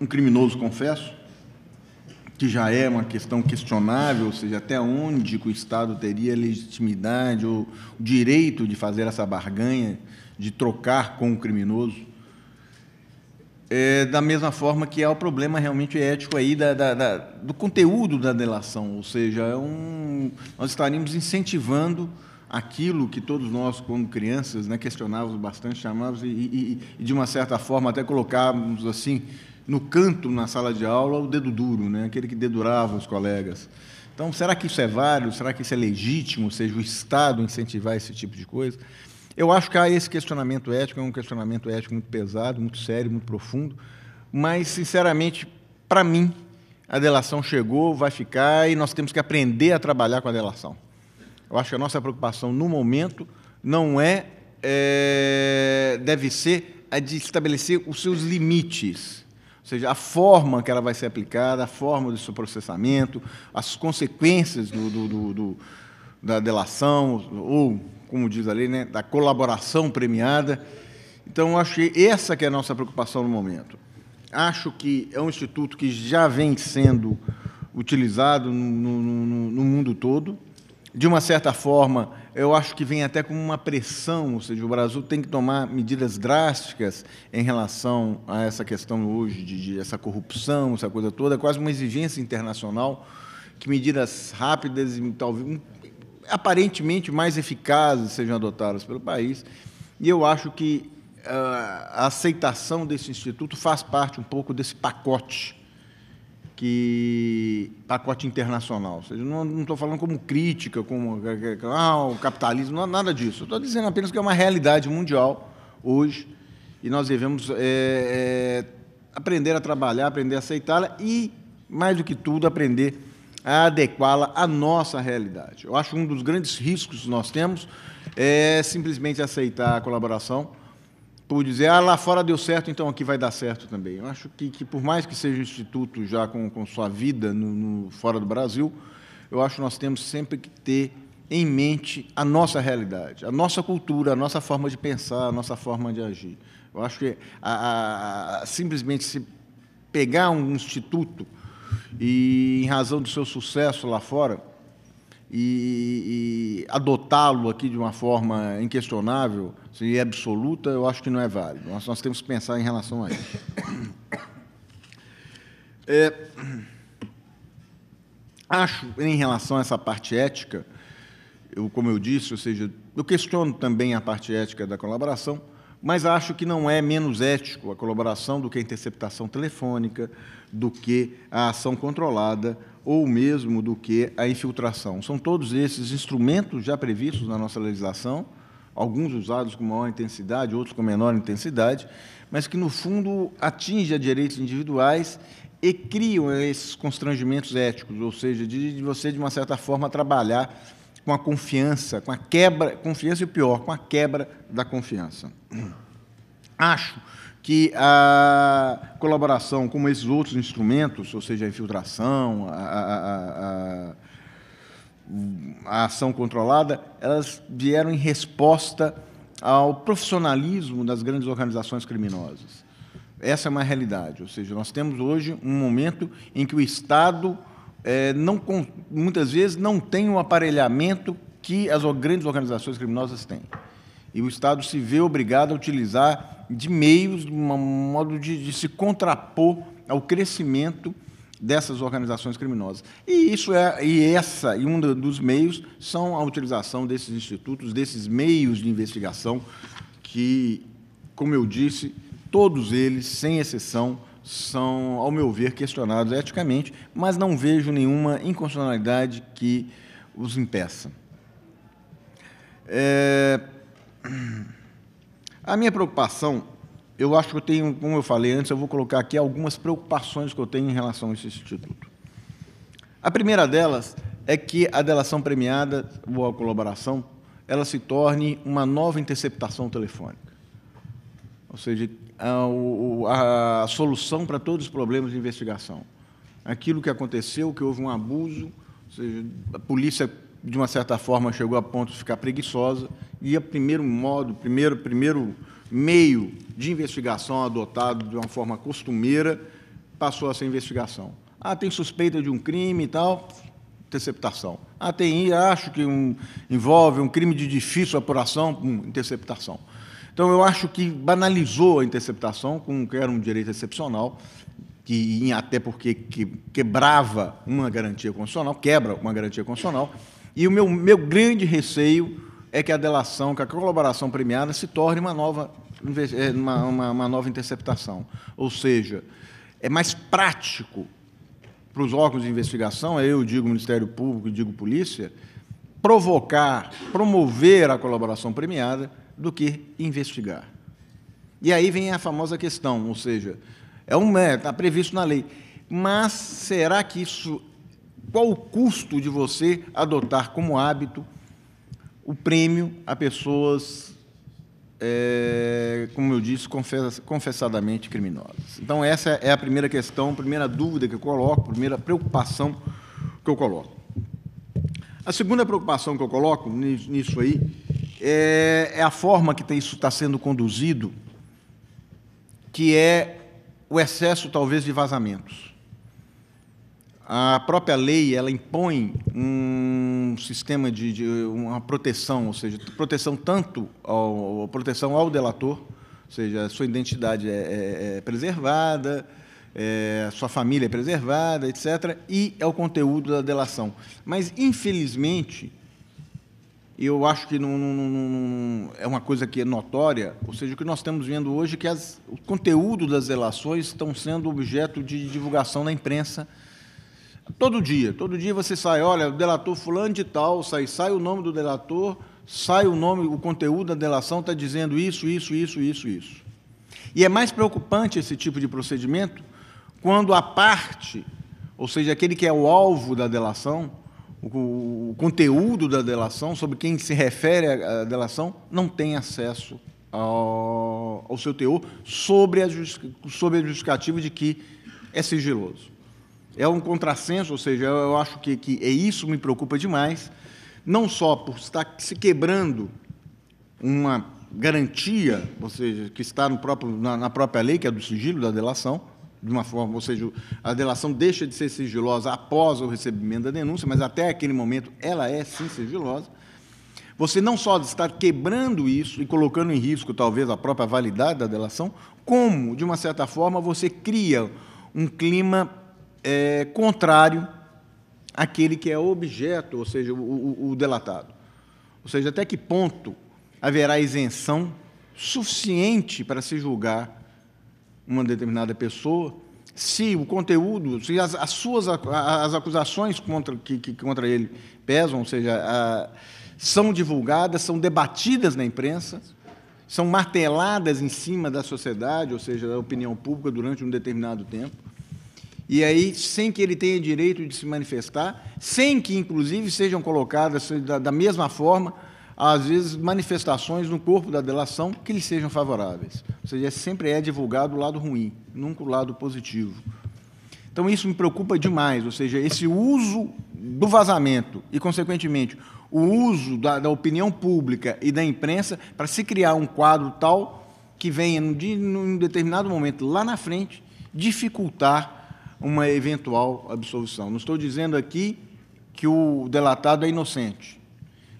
um criminoso, confesso, que já é uma questão questionável, ou seja, até onde o Estado teria legitimidade ou direito de fazer essa barganha, de trocar com o criminoso. É, da mesma forma que há é o problema realmente ético aí da, da, da, do conteúdo da delação, ou seja, é um, nós estaríamos incentivando aquilo que todos nós, quando crianças, né, questionávamos bastante, chamávamos e, e, e, de uma certa forma, até colocávamos assim, no canto na sala de aula o dedo duro, né? aquele que dedurava os colegas. Então, será que isso é válido? Será que isso é legítimo? Ou seja, o Estado incentivar esse tipo de coisa? Eu acho que há esse questionamento ético, é um questionamento ético muito pesado, muito sério, muito profundo, mas, sinceramente, para mim, a delação chegou, vai ficar e nós temos que aprender a trabalhar com a delação. Eu acho que a nossa preocupação no momento não é, é deve ser a de estabelecer os seus limites ou seja, a forma que ela vai ser aplicada, a forma do seu processamento, as consequências do, do, do, do da delação, ou, como diz ali, né, da colaboração premiada. Então, acho que essa que é a nossa preocupação no momento. Acho que é um instituto que já vem sendo utilizado no, no, no, no mundo todo, de uma certa forma, eu acho que vem até como uma pressão, ou seja, o Brasil tem que tomar medidas drásticas em relação a essa questão hoje de, de essa corrupção, essa coisa toda, é quase uma exigência internacional que medidas rápidas e talvez aparentemente mais eficazes sejam adotadas pelo país. E eu acho que ah, a aceitação desse instituto faz parte um pouco desse pacote que pacote internacional. Ou seja, não estou falando como crítica, como ah, o capitalismo, não, nada disso. Estou dizendo apenas que é uma realidade mundial hoje e nós devemos é, é, aprender a trabalhar, aprender a aceitá-la e, mais do que tudo, aprender a adequá-la à nossa realidade. Eu acho um dos grandes riscos que nós temos é simplesmente aceitar a colaboração por dizer, ah, lá fora deu certo, então aqui vai dar certo também. Eu acho que, que por mais que seja um instituto já com, com sua vida no, no, fora do Brasil, eu acho que nós temos sempre que ter em mente a nossa realidade, a nossa cultura, a nossa forma de pensar, a nossa forma de agir. Eu acho que a, a, a, simplesmente se pegar um instituto e, em razão do seu sucesso lá fora, e, e adotá-lo aqui de uma forma inquestionável e é absoluta, eu acho que não é válido. Nós, nós temos que pensar em relação a isso. É, acho, em relação a essa parte ética, eu, como eu disse, ou seja, eu questiono também a parte ética da colaboração, mas acho que não é menos ético a colaboração do que a interceptação telefônica, do que a ação controlada ou mesmo do que a infiltração. São todos esses instrumentos já previstos na nossa legislação, alguns usados com maior intensidade, outros com menor intensidade, mas que, no fundo, atingem a direitos individuais e criam esses constrangimentos éticos, ou seja, de, você, de uma certa forma, trabalhar com a confiança, com a quebra, confiança e o pior, com a quebra da confiança. Acho que a colaboração, como esses outros instrumentos, ou seja, a infiltração, a, a, a, a ação controlada, elas vieram em resposta ao profissionalismo das grandes organizações criminosas. Essa é uma realidade, ou seja, nós temos hoje um momento em que o Estado é, não, muitas vezes não tem o aparelhamento que as grandes organizações criminosas têm. E o Estado se vê obrigado a utilizar de meios, um modo de, de se contrapor ao crescimento dessas organizações criminosas. E isso é e essa e um dos meios são a utilização desses institutos, desses meios de investigação que, como eu disse, todos eles, sem exceção, são, ao meu ver, questionados eticamente, mas não vejo nenhuma inconstitucionalidade que os impeça. É... A minha preocupação, eu acho que eu tenho, como eu falei antes, eu vou colocar aqui algumas preocupações que eu tenho em relação a esse instituto. A primeira delas é que a delação premiada ou a colaboração, ela se torne uma nova interceptação telefônica. Ou seja, a, a solução para todos os problemas de investigação. Aquilo que aconteceu, que houve um abuso, ou seja, a polícia de uma certa forma, chegou a ponto de ficar preguiçosa, e o primeiro modo, o primeiro, primeiro meio de investigação adotado de uma forma costumeira passou a ser investigação. Ah, tem suspeita de um crime e tal, interceptação. Ah, tem, acho que um, envolve um crime de difícil apuração, interceptação. Então, eu acho que banalizou a interceptação, como que era um direito excepcional, que até porque que quebrava uma garantia constitucional, quebra uma garantia constitucional, e o meu, meu grande receio é que a delação, que a colaboração premiada se torne uma nova, é, uma, uma, uma nova interceptação. Ou seja, é mais prático para os órgãos de investigação, eu digo Ministério Público, digo Polícia, provocar, promover a colaboração premiada do que investigar. E aí vem a famosa questão, ou seja, é um está é, previsto na lei, mas será que isso qual o custo de você adotar como hábito o prêmio a pessoas, é, como eu disse, confessadamente criminosas? Então, essa é a primeira questão, a primeira dúvida que eu coloco, a primeira preocupação que eu coloco. A segunda preocupação que eu coloco nisso aí é, é, a forma que isso está sendo conduzido, que é o excesso, talvez, de vazamentos a própria lei ela impõe um sistema de, de uma proteção, ou seja, proteção tanto ao, proteção ao delator, ou seja, a sua identidade é, é, é preservada, é, a sua família é preservada, etc., e é o conteúdo da delação. Mas, infelizmente, eu acho que não, não, não, é uma coisa que é notória, ou seja, o que nós estamos vendo hoje é que as, o conteúdo das delações estão sendo objeto de divulgação na imprensa, Todo dia, todo dia você sai, olha, o delator fulano de tal, sai, sai o nome do delator, sai o nome, o conteúdo da delação está dizendo isso, isso, isso, isso, isso. E é mais preocupante esse tipo de procedimento quando a parte, ou seja, aquele que é o alvo da delação, o, o conteúdo da delação, sobre quem se refere à delação, não tem acesso ao, ao seu teor sobre a, sobre a justificativa de que é sigiloso. É um contrassenso, ou seja, eu acho que, que é isso me preocupa demais, não só por estar se quebrando uma garantia, ou seja, que está no próprio, na, na própria lei, que é do sigilo da delação, de uma forma, ou seja, a delação deixa de ser sigilosa após o recebimento da denúncia, mas até aquele momento ela é sim sigilosa. Você não só está quebrando isso e colocando em risco talvez a própria validade da delação, como, de uma certa forma, você cria um clima é, contrário àquele que é objeto, ou seja, o, o, o delatado. Ou seja, até que ponto haverá isenção suficiente para se julgar uma determinada pessoa se o conteúdo, se as, as suas as acusações contra, que, que contra ele pesam, ou seja, a, são divulgadas, são debatidas na imprensa, são marteladas em cima da sociedade, ou seja, da opinião pública durante um determinado tempo, e aí sem que ele tenha direito de se manifestar, sem que, inclusive, sejam colocadas da, da mesma forma, às vezes, manifestações no corpo da delação que lhe sejam favoráveis. Ou seja, é sempre é divulgado o lado ruim, nunca o lado positivo. Então, isso me preocupa demais, ou seja, esse uso do vazamento e, consequentemente, o uso da, da opinião pública e da imprensa para se criar um quadro tal que venha, num, num determinado momento lá na frente, dificultar uma eventual absolvição. Não estou dizendo aqui que o delatado é inocente.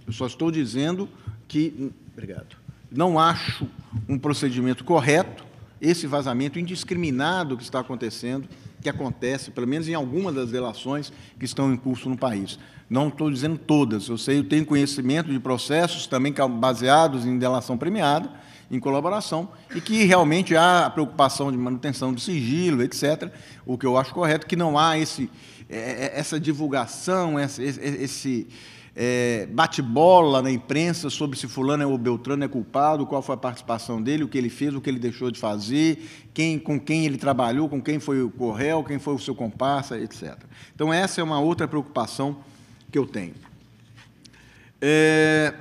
Eu só estou dizendo que, obrigado, não acho um procedimento correto esse vazamento indiscriminado que está acontecendo, que acontece, pelo menos em algumas das delações que estão em curso no país. Não estou dizendo todas, eu sei, eu tenho conhecimento de processos também baseados em delação premiada, em colaboração, e que realmente há a preocupação de manutenção de sigilo, etc., o que eu acho correto, que não há esse, é, é, essa divulgação, esse, é, bate-bola na imprensa sobre se fulano é ou Beltrano é culpado, qual foi a participação dele, o que ele fez, o que ele deixou de fazer, quem, com quem ele trabalhou, com quem foi o correu, quem foi o seu comparsa, etc. Então, essa é uma outra preocupação que eu tenho. É...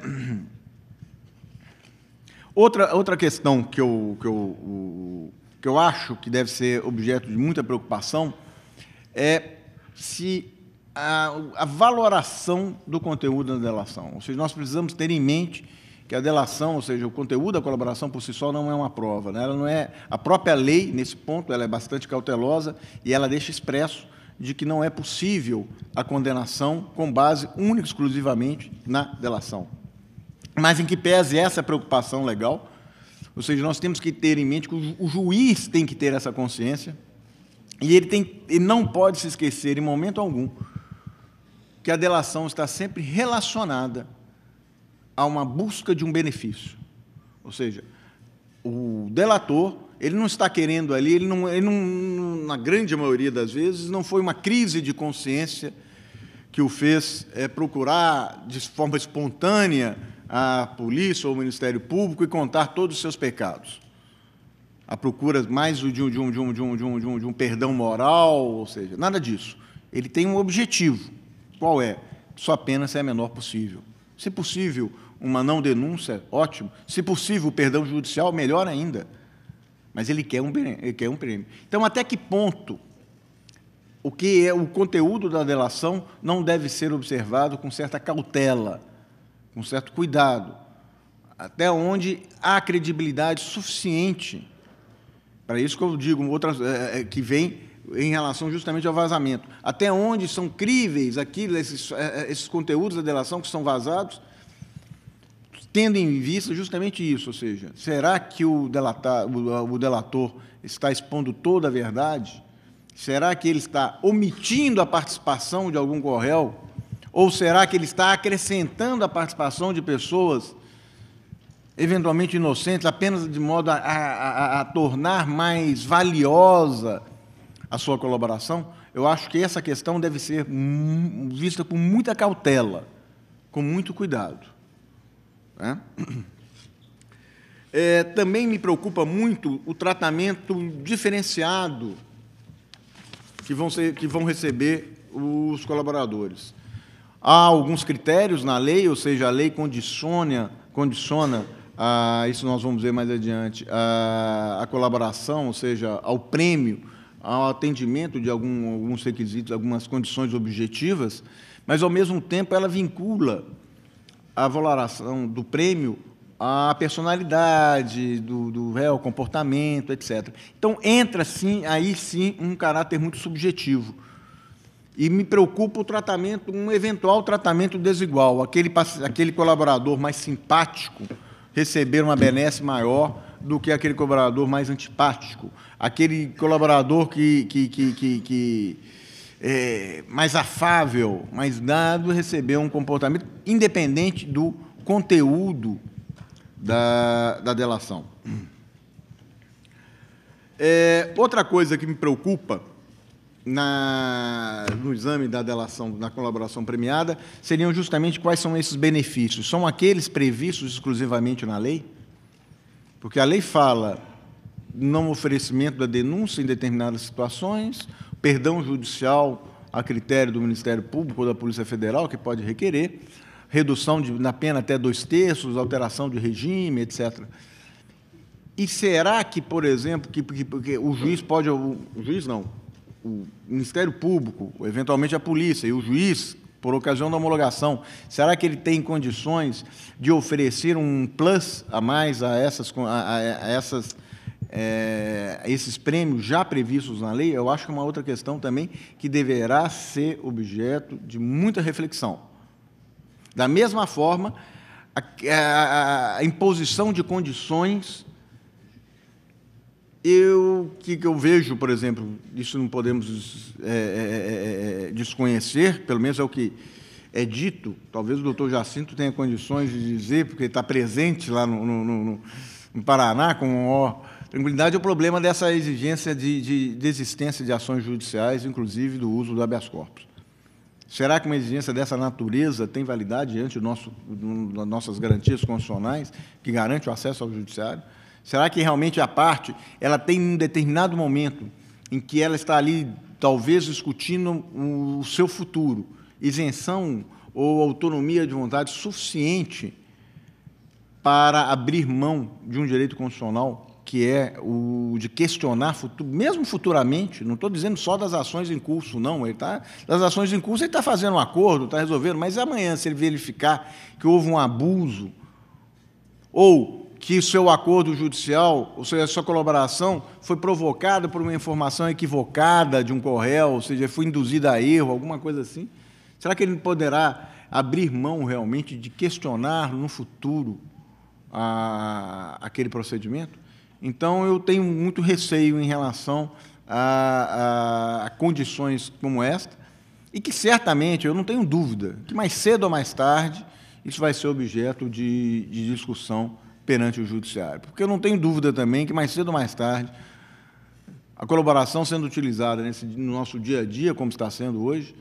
Outra, outra questão que eu, que, eu, que eu acho que deve ser objeto de muita preocupação é se a, a valoração do conteúdo da delação. Ou seja, nós precisamos ter em mente que a delação, ou seja, o conteúdo da colaboração por si só não é uma prova, né? ela não é a própria lei nesse ponto, ela é bastante cautelosa e ela deixa expresso de que não é possível a condenação com base única e exclusivamente na delação. Mas em que pese essa preocupação legal, ou seja, nós temos que ter em mente que o juiz tem que ter essa consciência e ele, tem, ele não pode se esquecer em momento algum que a delação está sempre relacionada a uma busca de um benefício. Ou seja, o delator, ele não está querendo ali, ele não, ele não na grande maioria das vezes, não foi uma crise de consciência que o fez é, procurar de forma espontânea à polícia ou ao Ministério Público e contar todos os seus pecados. A procura mais de um, de um, de um, de um, de um, de um, de um perdão moral, ou seja, nada disso. Ele tem um objetivo. Qual é? Sua pena ser é a menor possível. Se possível, uma não denúncia, ótimo. Se possível, o perdão judicial, melhor ainda. Mas ele quer um, ele quer um prêmio. Então, até que ponto o que é o conteúdo da delação não deve ser observado com certa cautela? com certo cuidado, até onde há credibilidade suficiente. Para isso que eu digo, outras, é, é que vem em relação justamente ao vazamento. Até onde são críveis aquilo, esses, é, é, esses conteúdos da delação que são vazados, tendo em vista justamente isso, ou seja, será que o, delatar, o, o delator está expondo toda a verdade? Será que ele está omitindo a participação de algum correu ou será que ele está acrescentando a participação de pessoas eventualmente inocentes apenas de modo a, a, a tornar mais valiosa a sua colaboração? Eu acho que essa questão deve ser vista com muita cautela, com muito cuidado. Né? É, também me preocupa muito o tratamento diferenciado que vão, ser, que vão receber os colaboradores. Há alguns critérios na lei, ou seja, a lei condiciona, condiciona ah, isso nós vamos ver mais adiante, a, ah, a colaboração, ou seja, ao prêmio, ao atendimento de algum, alguns requisitos, algumas condições objetivas, mas, ao mesmo tempo, ela vincula a valoração do prêmio à personalidade do, do réu, comportamento, etc. Então, entra, sim, aí sim, um caráter muito subjetivo e me preocupa o tratamento, um eventual tratamento desigual. Aquele, aquele colaborador mais simpático receber uma benesse maior do que aquele colaborador mais antipático. Aquele colaborador que, que, que, que, que é, mais afável, mais dado, receber um comportamento independente do conteúdo da, da delação. É, outra coisa que me preocupa na, no exame da delação, na colaboração premiada, seriam justamente quais são esses benefícios? São aqueles previstos exclusivamente na lei? Porque a lei fala não oferecimento da denúncia em determinadas situações, perdão judicial a critério do Ministério Público ou da Polícia Federal, que pode requerer, redução de, na pena até dois terços, alteração de regime, etc. E será que, por exemplo, que, que, que o juiz pode. o juiz não, o Ministério Público, eventualmente a polícia e o juiz, por ocasião da homologação, será que ele tem condições de oferecer um plus a mais a, essas, a, a essas, é, esses prêmios já previstos na lei? Eu acho que é uma outra questão também que deverá ser objeto de muita reflexão. Da mesma forma, a, a imposição de condições eu que, que eu vejo, por exemplo, isso não podemos é é, é, é, é, desconhecer, pelo menos é o que é dito. Talvez o doutor Jacinto tenha condições de dizer, porque ele está presente lá no, no, no, no Paraná com Tranquilidade é o problema dessa exigência de, de, de existência de ações judiciais, inclusive do uso do habeas corpus. Será que uma exigência dessa natureza tem validade diante das nossas garantias constitucionais, que garante o acesso ao judiciário? Será que realmente a parte ela tem um determinado momento em que ela está ali talvez discutindo o seu futuro, isenção ou autonomia de vontade suficiente para abrir mão de um direito constitucional que é o de questionar, futuro, mesmo futuramente, não estou dizendo só das ações em curso, não, ele tá, das ações em curso ele está fazendo um acordo, está resolvendo, mas amanhã, se ele verificar que houve um abuso, ou que o seu acordo judicial, ou seja, a sua colaboração, foi provocada por uma informação equivocada de um correio, ou seja, foi induzida a erro, alguma coisa assim? Será que ele poderá abrir mão realmente de questionar no futuro a, aquele procedimento? Então, eu tenho muito receio em relação a, a, a condições como esta, e que certamente, eu não tenho dúvida, que mais cedo ou mais tarde isso vai ser objeto de, de discussão perante o judiciário. Porque eu não tenho dúvida também que mais cedo ou mais tarde a colaboração sendo utilizada nesse, no nosso dia a dia, como está sendo hoje,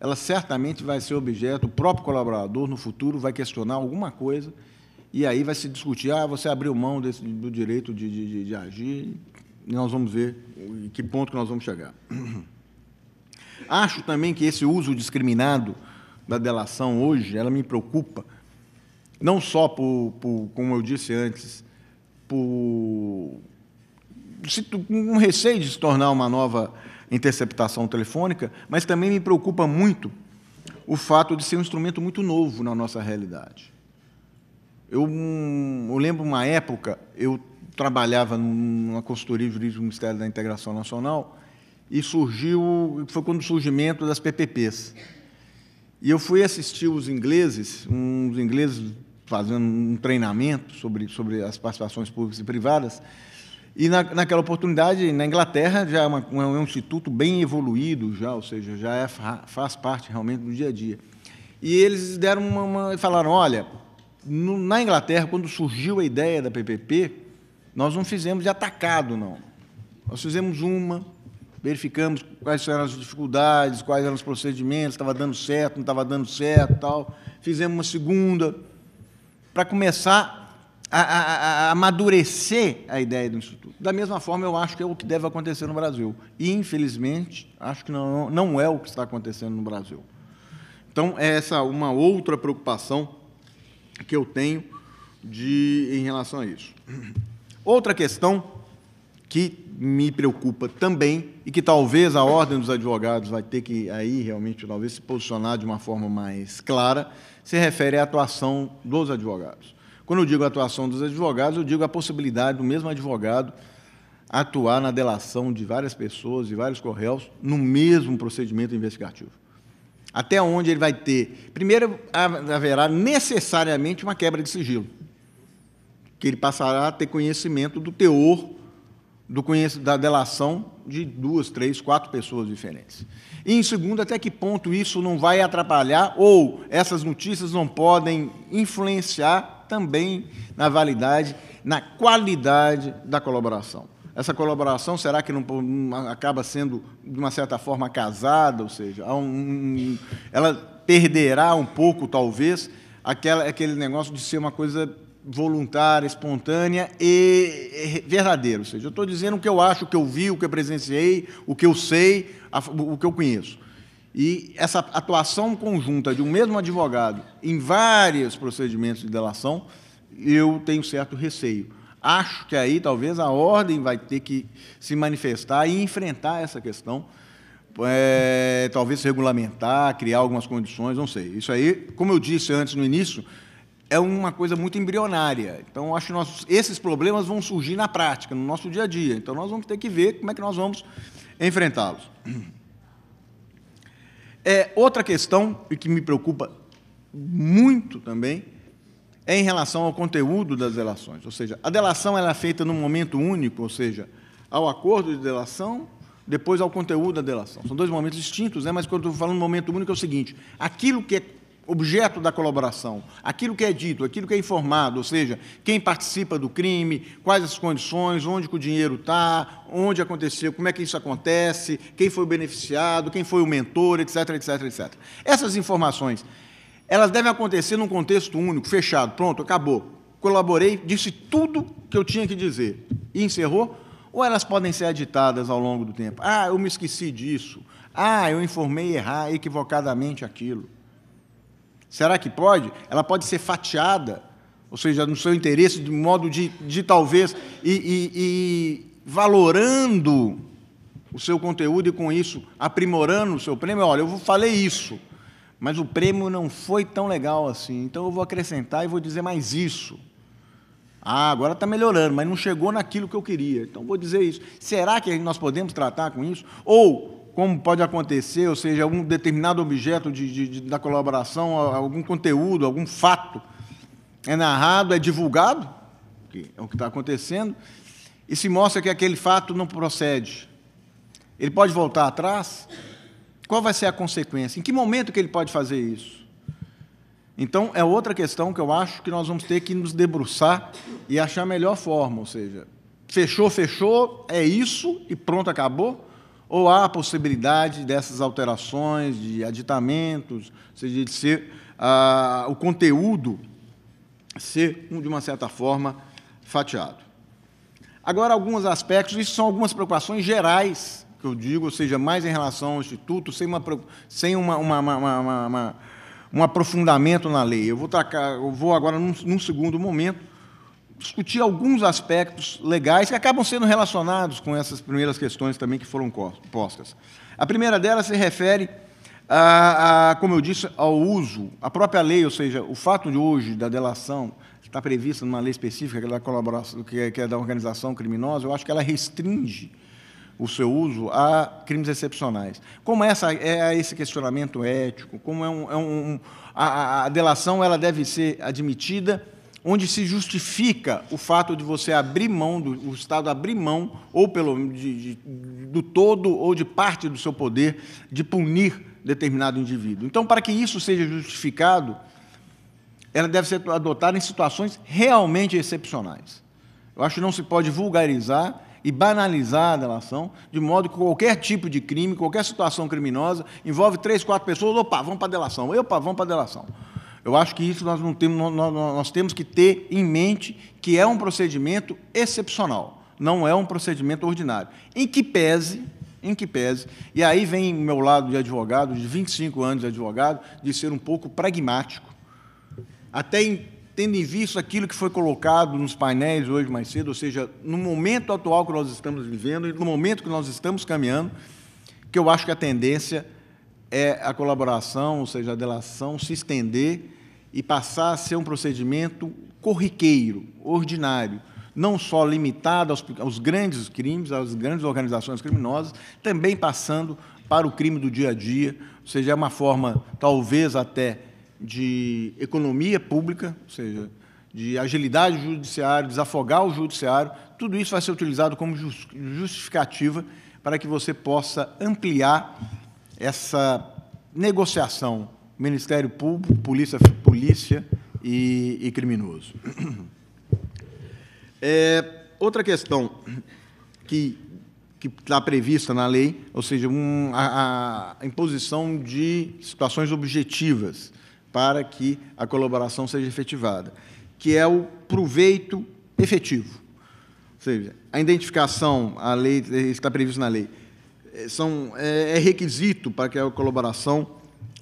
ela certamente vai ser objeto, o próprio colaborador no futuro vai questionar alguma coisa e aí vai se discutir, ah, você abriu mão desse, do direito de, de, de agir, e nós vamos ver em que ponto que nós vamos chegar. Acho também que esse uso discriminado da delação hoje, ela me preocupa, não só por, por como eu disse antes, por um receio de se tornar uma nova interceptação telefônica, mas também me preocupa muito o fato de ser um instrumento muito novo na nossa realidade. Eu, hum, eu lembro uma época, eu trabalhava numa consultoria jurídica do Ministério da Integração Nacional e surgiu, foi quando o surgimento das PPPs. E eu fui assistir os ingleses, uns ingleses fazendo um treinamento sobre, sobre as participações públicas e privadas. E na, naquela oportunidade, na Inglaterra, já é, uma, é, um instituto bem evoluído, já, ou seja, já é, faz parte realmente do dia a dia. E eles deram uma, uma falaram: olha, no, na Inglaterra, quando surgiu a ideia da PPP, nós não fizemos de atacado, não. Nós fizemos uma, verificamos quais eram as dificuldades, quais eram os procedimentos, estava dando certo, não estava dando certo, tal. Fizemos uma segunda para começar a, a, a amadurecer a ideia do Instituto. Da mesma forma, eu acho que é o que deve acontecer no Brasil. E, infelizmente, acho que não, não é o que está acontecendo no Brasil. Então, é essa uma outra preocupação que eu tenho de, em relação a isso. Outra questão que me preocupa também e que talvez a ordem dos advogados vai ter que aí realmente talvez se posicionar de uma forma mais clara, se refere à atuação dos advogados. Quando eu digo atuação dos advogados, eu digo a possibilidade do mesmo advogado atuar na delação de várias pessoas e vários corréus no mesmo procedimento investigativo. Até onde ele vai ter? Primeiro, haverá necessariamente uma quebra de sigilo, que ele passará a ter conhecimento do teor do da delação de duas, três, quatro pessoas diferentes. E, em segundo, até que ponto isso não vai atrapalhar ou essas notícias não podem influenciar também na validade, na qualidade da colaboração. Essa colaboração será que não, não hum, acaba sendo, de uma certa forma, casada? Ou seja, um, ela perderá um pouco, talvez, aquela, aquele negócio de ser uma coisa voluntária, espontânea e verdadeira. Ou seja, eu estou dizendo o que eu acho, o que eu vi, o que eu presenciei, o que eu sei, o que eu conheço. E essa atuação conjunta de um mesmo advogado em vários procedimentos de delação, eu tenho certo receio. Acho que aí talvez a ordem vai ter que se manifestar e enfrentar essa questão, é, talvez regulamentar, criar algumas condições, não sei. Isso aí, como eu disse antes no início, é uma coisa muito embrionária. Então, acho que esses problemas vão surgir na prática, no nosso dia a dia. Então, nós vamos ter que ver como é que nós vamos enfrentá-los. É, outra questão, e que me preocupa muito também, é em relação ao conteúdo das delações. Ou seja, a delação ela é feita num momento único, ou seja, ao acordo de delação, depois ao conteúdo da delação. São dois momentos distintos, né? mas quando eu falo no momento único é o seguinte: aquilo que é objeto da colaboração, aquilo que é dito, aquilo que é informado, ou seja, quem participa do crime, quais as condições, onde o dinheiro está, onde aconteceu, como é que isso acontece, quem foi o beneficiado, quem foi o mentor, etc, etc, etc. Essas informações, elas devem acontecer num contexto único, fechado, pronto, acabou. Colaborei, disse tudo que eu tinha que dizer e encerrou, ou elas podem ser editadas ao longo do tempo. Ah, eu me esqueci disso. Ah, eu informei errar equivocadamente aquilo. Será que pode? Ela pode ser fatiada, ou seja, no seu interesse, de modo de, de talvez e, e, e valorando o seu conteúdo e com isso aprimorando o seu prêmio. Olha, eu falei isso, mas o prêmio não foi tão legal assim, então eu vou acrescentar e vou dizer mais isso. Ah, agora está melhorando, mas não chegou naquilo que eu queria, então vou dizer isso. Será que nós podemos tratar com isso? Ou como pode acontecer, ou seja, algum determinado objeto de, de, de, da colaboração, algum conteúdo, algum fato é narrado, é divulgado, que é o que está acontecendo, e se mostra que aquele fato não procede. Ele pode voltar atrás? Qual vai ser a consequência? Em que momento que ele pode fazer isso? Então, é outra questão que eu acho que nós vamos ter que nos debruçar e achar a melhor forma, ou seja, fechou, fechou, é isso e pronto, acabou? Ou há a possibilidade dessas alterações, de aditamentos, ou seja, de ser ah, o conteúdo ser, de uma certa forma, fatiado. Agora, alguns aspectos, isso são algumas preocupações gerais que eu digo, ou seja, mais em relação ao Instituto, sem, uma, sem uma, uma, uma, uma um aprofundamento na lei. Eu vou, tacar, eu vou agora, num, num segundo momento, discutir alguns aspectos legais que acabam sendo relacionados com essas primeiras questões também que foram postas. A primeira delas se refere, a, a, como eu disse, ao uso, a própria lei, ou seja, o fato de hoje da delação está prevista numa lei específica que é da colaboração, que é da organização criminosa, eu acho que ela restringe o seu uso a crimes excepcionais. Como essa é esse questionamento ético, como é um, é um a, a delação ela deve ser admitida onde se justifica o fato de você abrir mão, do, o Estado abrir mão, ou pelo de, de, do todo ou de parte do seu poder, de punir determinado indivíduo. Então, para que isso seja justificado, ela deve ser adotada em situações realmente excepcionais. Eu acho que não se pode vulgarizar e banalizar a delação, de modo que qualquer tipo de crime, qualquer situação criminosa, envolve três, quatro pessoas, opa, vamos para a delação, opa, vamos para a delação. Eu acho que isso nós não temos, nós, nós temos que ter em mente que é um procedimento excepcional, não é um procedimento ordinário. Em que pese, em que pese, e aí vem o meu lado de advogado, de 25 anos de advogado, de ser um pouco pragmático. Até em, tendo em vista aquilo que foi colocado nos painéis hoje mais cedo, ou seja, no momento atual que nós estamos vivendo e no momento que nós estamos caminhando, que eu acho que a tendência é a colaboração, ou seja, a delação, se estender e passar a ser um procedimento corriqueiro, ordinário, não só limitado aos, aos grandes crimes, às grandes organizações criminosas, também passando para o crime do dia a dia, ou seja, é uma forma, talvez até, de economia pública, ou seja, de agilidade judiciária, desafogar o judiciário, tudo isso vai ser utilizado como justificativa para que você possa ampliar essa negociação Ministério Público, Polícia, polícia e, e criminoso. É, outra questão que que está prevista na lei, ou seja, um, a, a, imposição de situações objetivas para que a colaboração seja efetivada, que é o proveito efetivo. Ou seja, a identificação, a lei está prevista na lei, são, é, é requisito para que a colaboração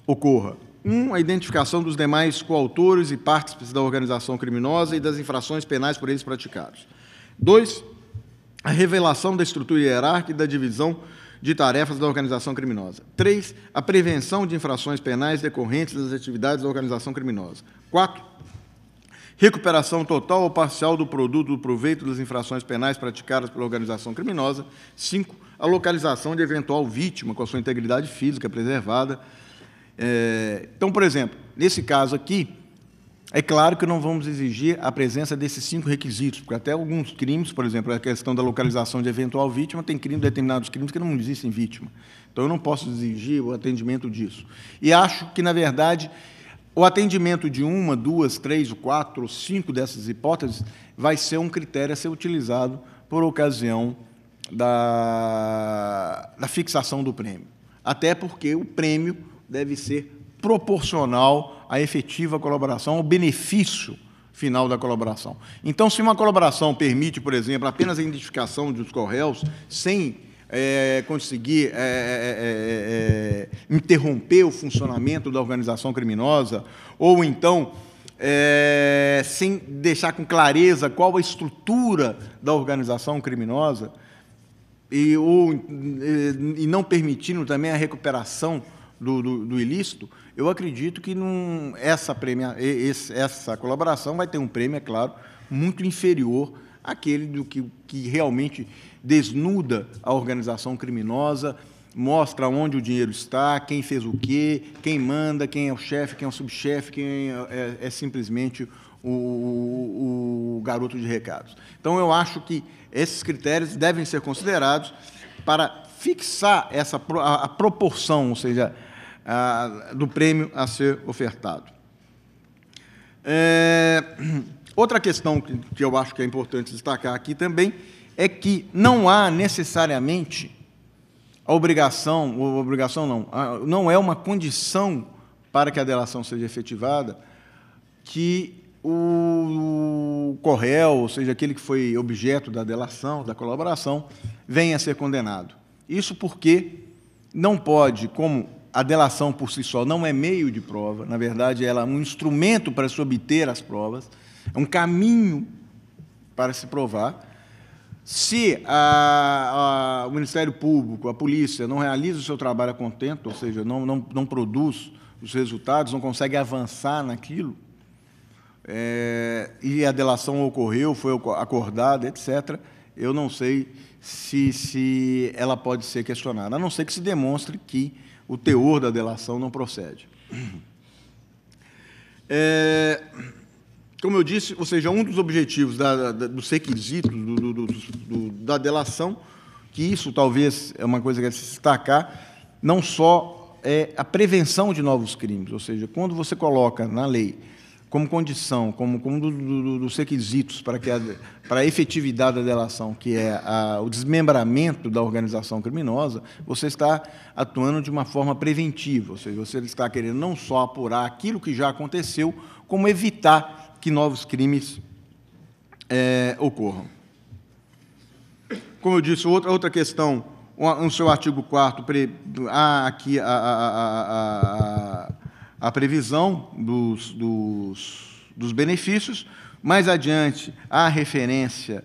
ocorra. Um, a identificação dos demais coautores e partes da organização criminosa e das infrações penais por eles praticados. Dois, a revelação da estrutura hierárquica e da divisão de tarefas da organização criminosa. 3. A prevenção de infrações penais decorrentes das atividades da organização criminosa. 4. Recuperação total ou parcial do produto do proveito das infrações penais praticadas pela organização criminosa. 5. A localização de eventual vítima com a sua integridade física preservada é, então, por exemplo, nesse caso aqui, é claro que não vamos exigir a presença desses cinco requisitos, porque até alguns crimes, por exemplo, a questão da localização de eventual vítima, tem crime, determinados crimes que não existem vítima. Então, eu não posso exigir o atendimento disso. E acho que, na verdade, o atendimento de uma, duas, três, quatro, cinco dessas hipóteses vai ser um critério a ser utilizado por ocasião da, da fixação do prêmio. Até porque o prêmio deve ser proporcional à efetiva colaboração, ao benefício final da colaboração. Então, se uma colaboração permite, por exemplo, apenas a identificação dos correios sem é, conseguir é é, é, é, é, interromper o funcionamento da organização criminosa, ou então sem deixar com clareza qual a estrutura da organização criminosa, e, ou, e não permitindo também a recuperação do, do, do ilícito, eu acredito que não, essa, premia, esse, essa colaboração vai ter um prêmio, é claro, muito inferior àquele do que, que realmente desnuda a organização criminosa, mostra onde o dinheiro está, quem fez o quê, quem manda, quem é o chefe, quem é o subchefe, quem é, é, é simplesmente o, o, garoto de recados. Então, eu acho que esses critérios devem ser considerados para fixar essa, a, a proporção, ou seja, do prêmio a ser ofertado. É, outra questão que, eu acho que é importante destacar aqui também é que não há necessariamente a obrigação, ou obrigação não, não é uma condição para que a delação seja efetivada que o correl, ou seja, aquele que foi objeto da delação, da colaboração, venha a ser condenado. Isso porque não pode, como a delação por si só não é meio de prova, na verdade, ela é um instrumento para se obter as provas, é um caminho para se provar. Se a, a, o Ministério Público, a polícia, não realiza o seu trabalho a contento, ou seja, não, não, não produz os resultados, não consegue avançar naquilo, é, e a delação ocorreu, foi acordada, etc., eu não sei se, se ela pode ser questionada, a não ser que se demonstre que o teor da delação não procede. É, como eu disse, ou seja, um dos objetivos da, da, dos requisitos do, do, do, da delação, que isso talvez é uma coisa que é deve se destacar, não só é a prevenção de novos crimes, ou seja, quando você coloca na lei como condição, como, como do, do, dos requisitos para, que a, para a efetividade da delação, que é a, o desmembramento da organização criminosa, você está atuando de uma forma preventiva, ou seja, você está querendo não só apurar aquilo que já aconteceu, como evitar que novos crimes é, ocorram. Como eu disse, outra, outra questão, no seu artigo 4 há aqui a, a a previsão dos, dos, dos benefícios, mais adiante a referência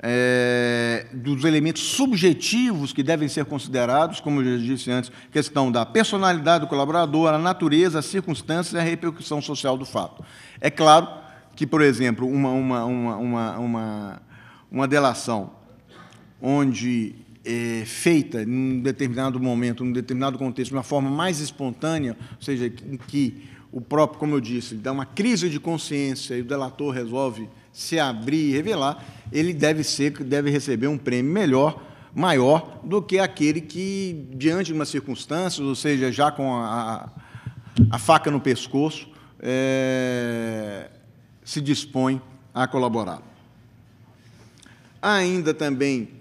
é, dos elementos subjetivos que devem ser considerados, como eu disse antes, questão da personalidade do colaborador, a natureza, as circunstâncias e a repercussão social do fato. É claro que, por exemplo, uma, uma, uma, uma, uma delação onde é, feita em um determinado momento, em um determinado contexto, de uma forma mais espontânea, ou seja, em que o próprio, como eu disse, ele dá uma crise de consciência e o delator resolve se abrir e revelar, ele deve ser, deve receber um prêmio melhor, maior do que aquele que, diante de uma circunstância, ou seja, já com a, a faca no pescoço, é, se dispõe a colaborar. Ainda também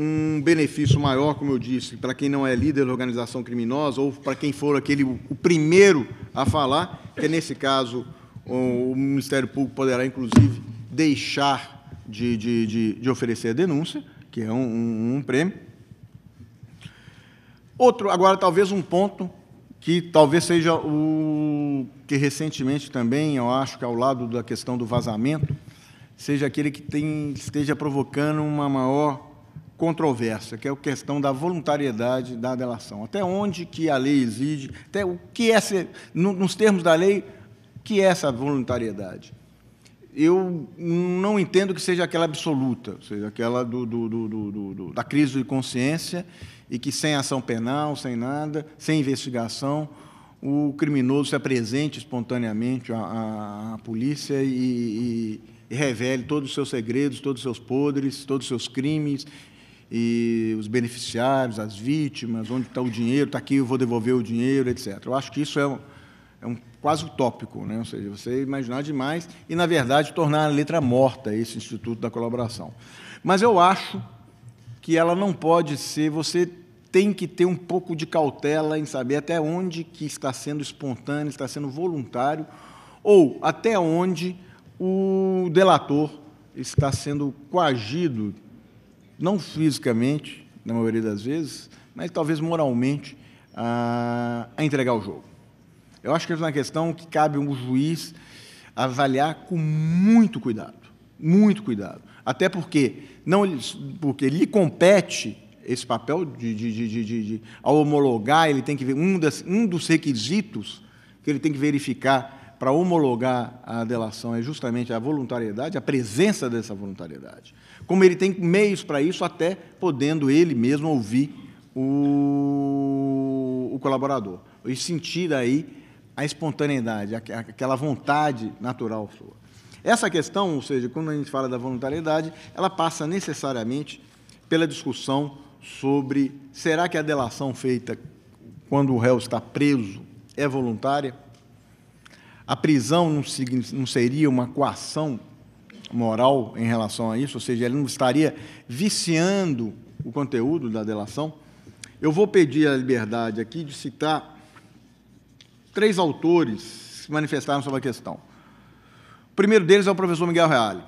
um benefício maior, como eu disse, para quem não é líder da organização criminosa ou para quem for aquele o primeiro a falar, que é nesse caso o, Ministério Público poderá, inclusive, deixar de, de, de, de oferecer a denúncia, que é um, um, um prêmio. Outro, agora, talvez um ponto que talvez seja o que recentemente também, eu acho que ao lado da questão do vazamento, seja aquele que tem, esteja provocando uma maior controvérsia, que é a questão da voluntariedade da delação. Até onde que a lei exige, até o que é, nos termos da lei, o que é essa voluntariedade? Eu não entendo que seja aquela absoluta, ou seja, aquela do, do, do, da crise de consciência e que sem ação penal, sem nada, sem investigação, o criminoso se apresente espontaneamente à, à, à polícia e, e, e revele todos os seus segredos, todos os seus podres, todos os seus crimes e os beneficiários, as vítimas, onde está o dinheiro, está aqui, eu vou devolver o dinheiro, etc. Eu acho que isso é, um, é um quase utópico, né? ou seja, você imaginar demais e, na verdade, tornar a letra morta esse Instituto da Colaboração. Mas eu acho que ela não pode ser, você tem que ter um pouco de cautela em saber até onde que está sendo espontâneo, está sendo voluntário, ou até onde o delator está sendo coagido não fisicamente, na maioria das vezes, mas talvez moralmente, a, a entregar o jogo. Eu acho que é uma questão que cabe um juiz avaliar com muito cuidado, muito cuidado. Até porque não porque lhe compete esse papel de, de, de, de, ao homologar, ele tem que ver um, das, um dos requisitos que ele tem que verificar para homologar a delação é justamente a voluntariedade, a presença dessa voluntariedade como ele tem meios para isso, até podendo ele mesmo ouvir o, o colaborador e sentir aí a espontaneidade, aquela vontade natural sua. Essa questão, ou seja, quando a gente fala da voluntariedade, ela passa necessariamente pela discussão sobre será que a delação feita quando o réu está preso é voluntária? A prisão não, seria uma coação moral em relação a isso, ou seja, ele não estaria viciando o conteúdo da delação, eu vou pedir a liberdade aqui de citar três autores que se manifestaram sobre a questão. O primeiro deles é o professor Miguel Reale.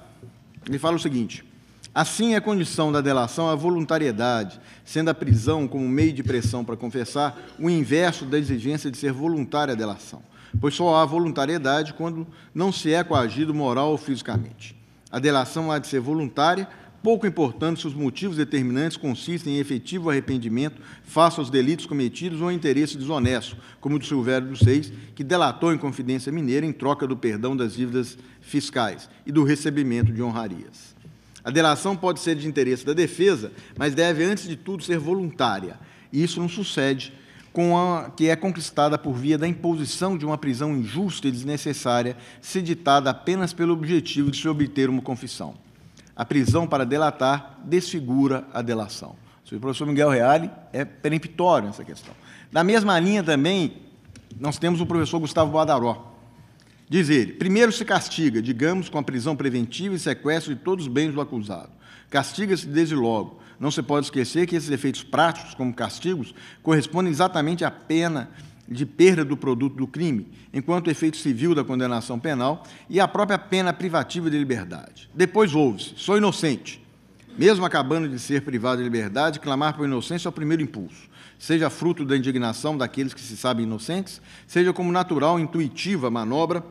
Ele fala o seguinte: Assim, é a condição da delação é a voluntariedade, sendo a prisão como meio de pressão para confessar o inverso da exigência de ser voluntária a delação, pois só há voluntariedade quando não se é coagido moral ou fisicamente. A delação há de ser voluntária, pouco importante se os motivos determinantes consistem em efetivo arrependimento face aos delitos cometidos ou interesse desonesto, como o de Silvério dos Seis, que delatou em Confidência Mineira em troca do perdão das dívidas fiscais e do recebimento de honrarias. A delação pode ser de interesse da defesa, mas deve, antes de tudo, ser voluntária. E isso não sucede a, que é conquistada por via da imposição de uma prisão injusta e desnecessária, se ditada apenas pelo objetivo de se obter uma confissão. A prisão para delatar desfigura a delação. O professor Miguel Reale é peremptório nessa questão. Na mesma linha também, nós temos o professor Gustavo Badaró. Diz ele: primeiro se castiga, digamos, com a prisão preventiva e sequestro de todos os bens do acusado. Castiga-se desde logo, não se pode esquecer que esses efeitos práticos, como castigos, correspondem exatamente à pena de perda do produto do crime, enquanto o efeito civil da condenação penal e a própria pena privativa de liberdade. Depois ouve-se: sou inocente. Mesmo acabando de ser privado de liberdade, clamar por inocência é o primeiro impulso, seja fruto da indignação daqueles que se sabem inocentes, seja como natural, intuitiva manobra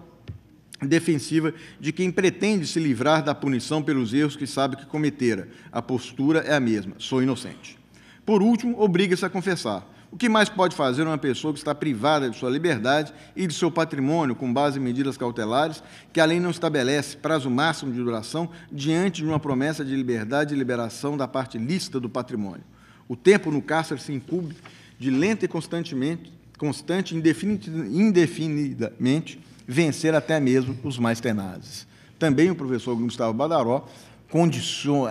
defensiva de quem pretende se livrar da punição pelos erros que sabe que cometera. A postura é a mesma: sou inocente. Por último, obriga-se a confessar. O que mais pode fazer uma pessoa que está privada de sua liberdade e de seu patrimônio com base em medidas cautelares que a lei não estabelece prazo máximo de duração diante de uma promessa de liberdade e liberação da parte lícita do patrimônio? O tempo no cárcere se incube de lenta e constantemente, constante indefinidamente vencer até mesmo os mais tenazes. Também o professor Gustavo Badaró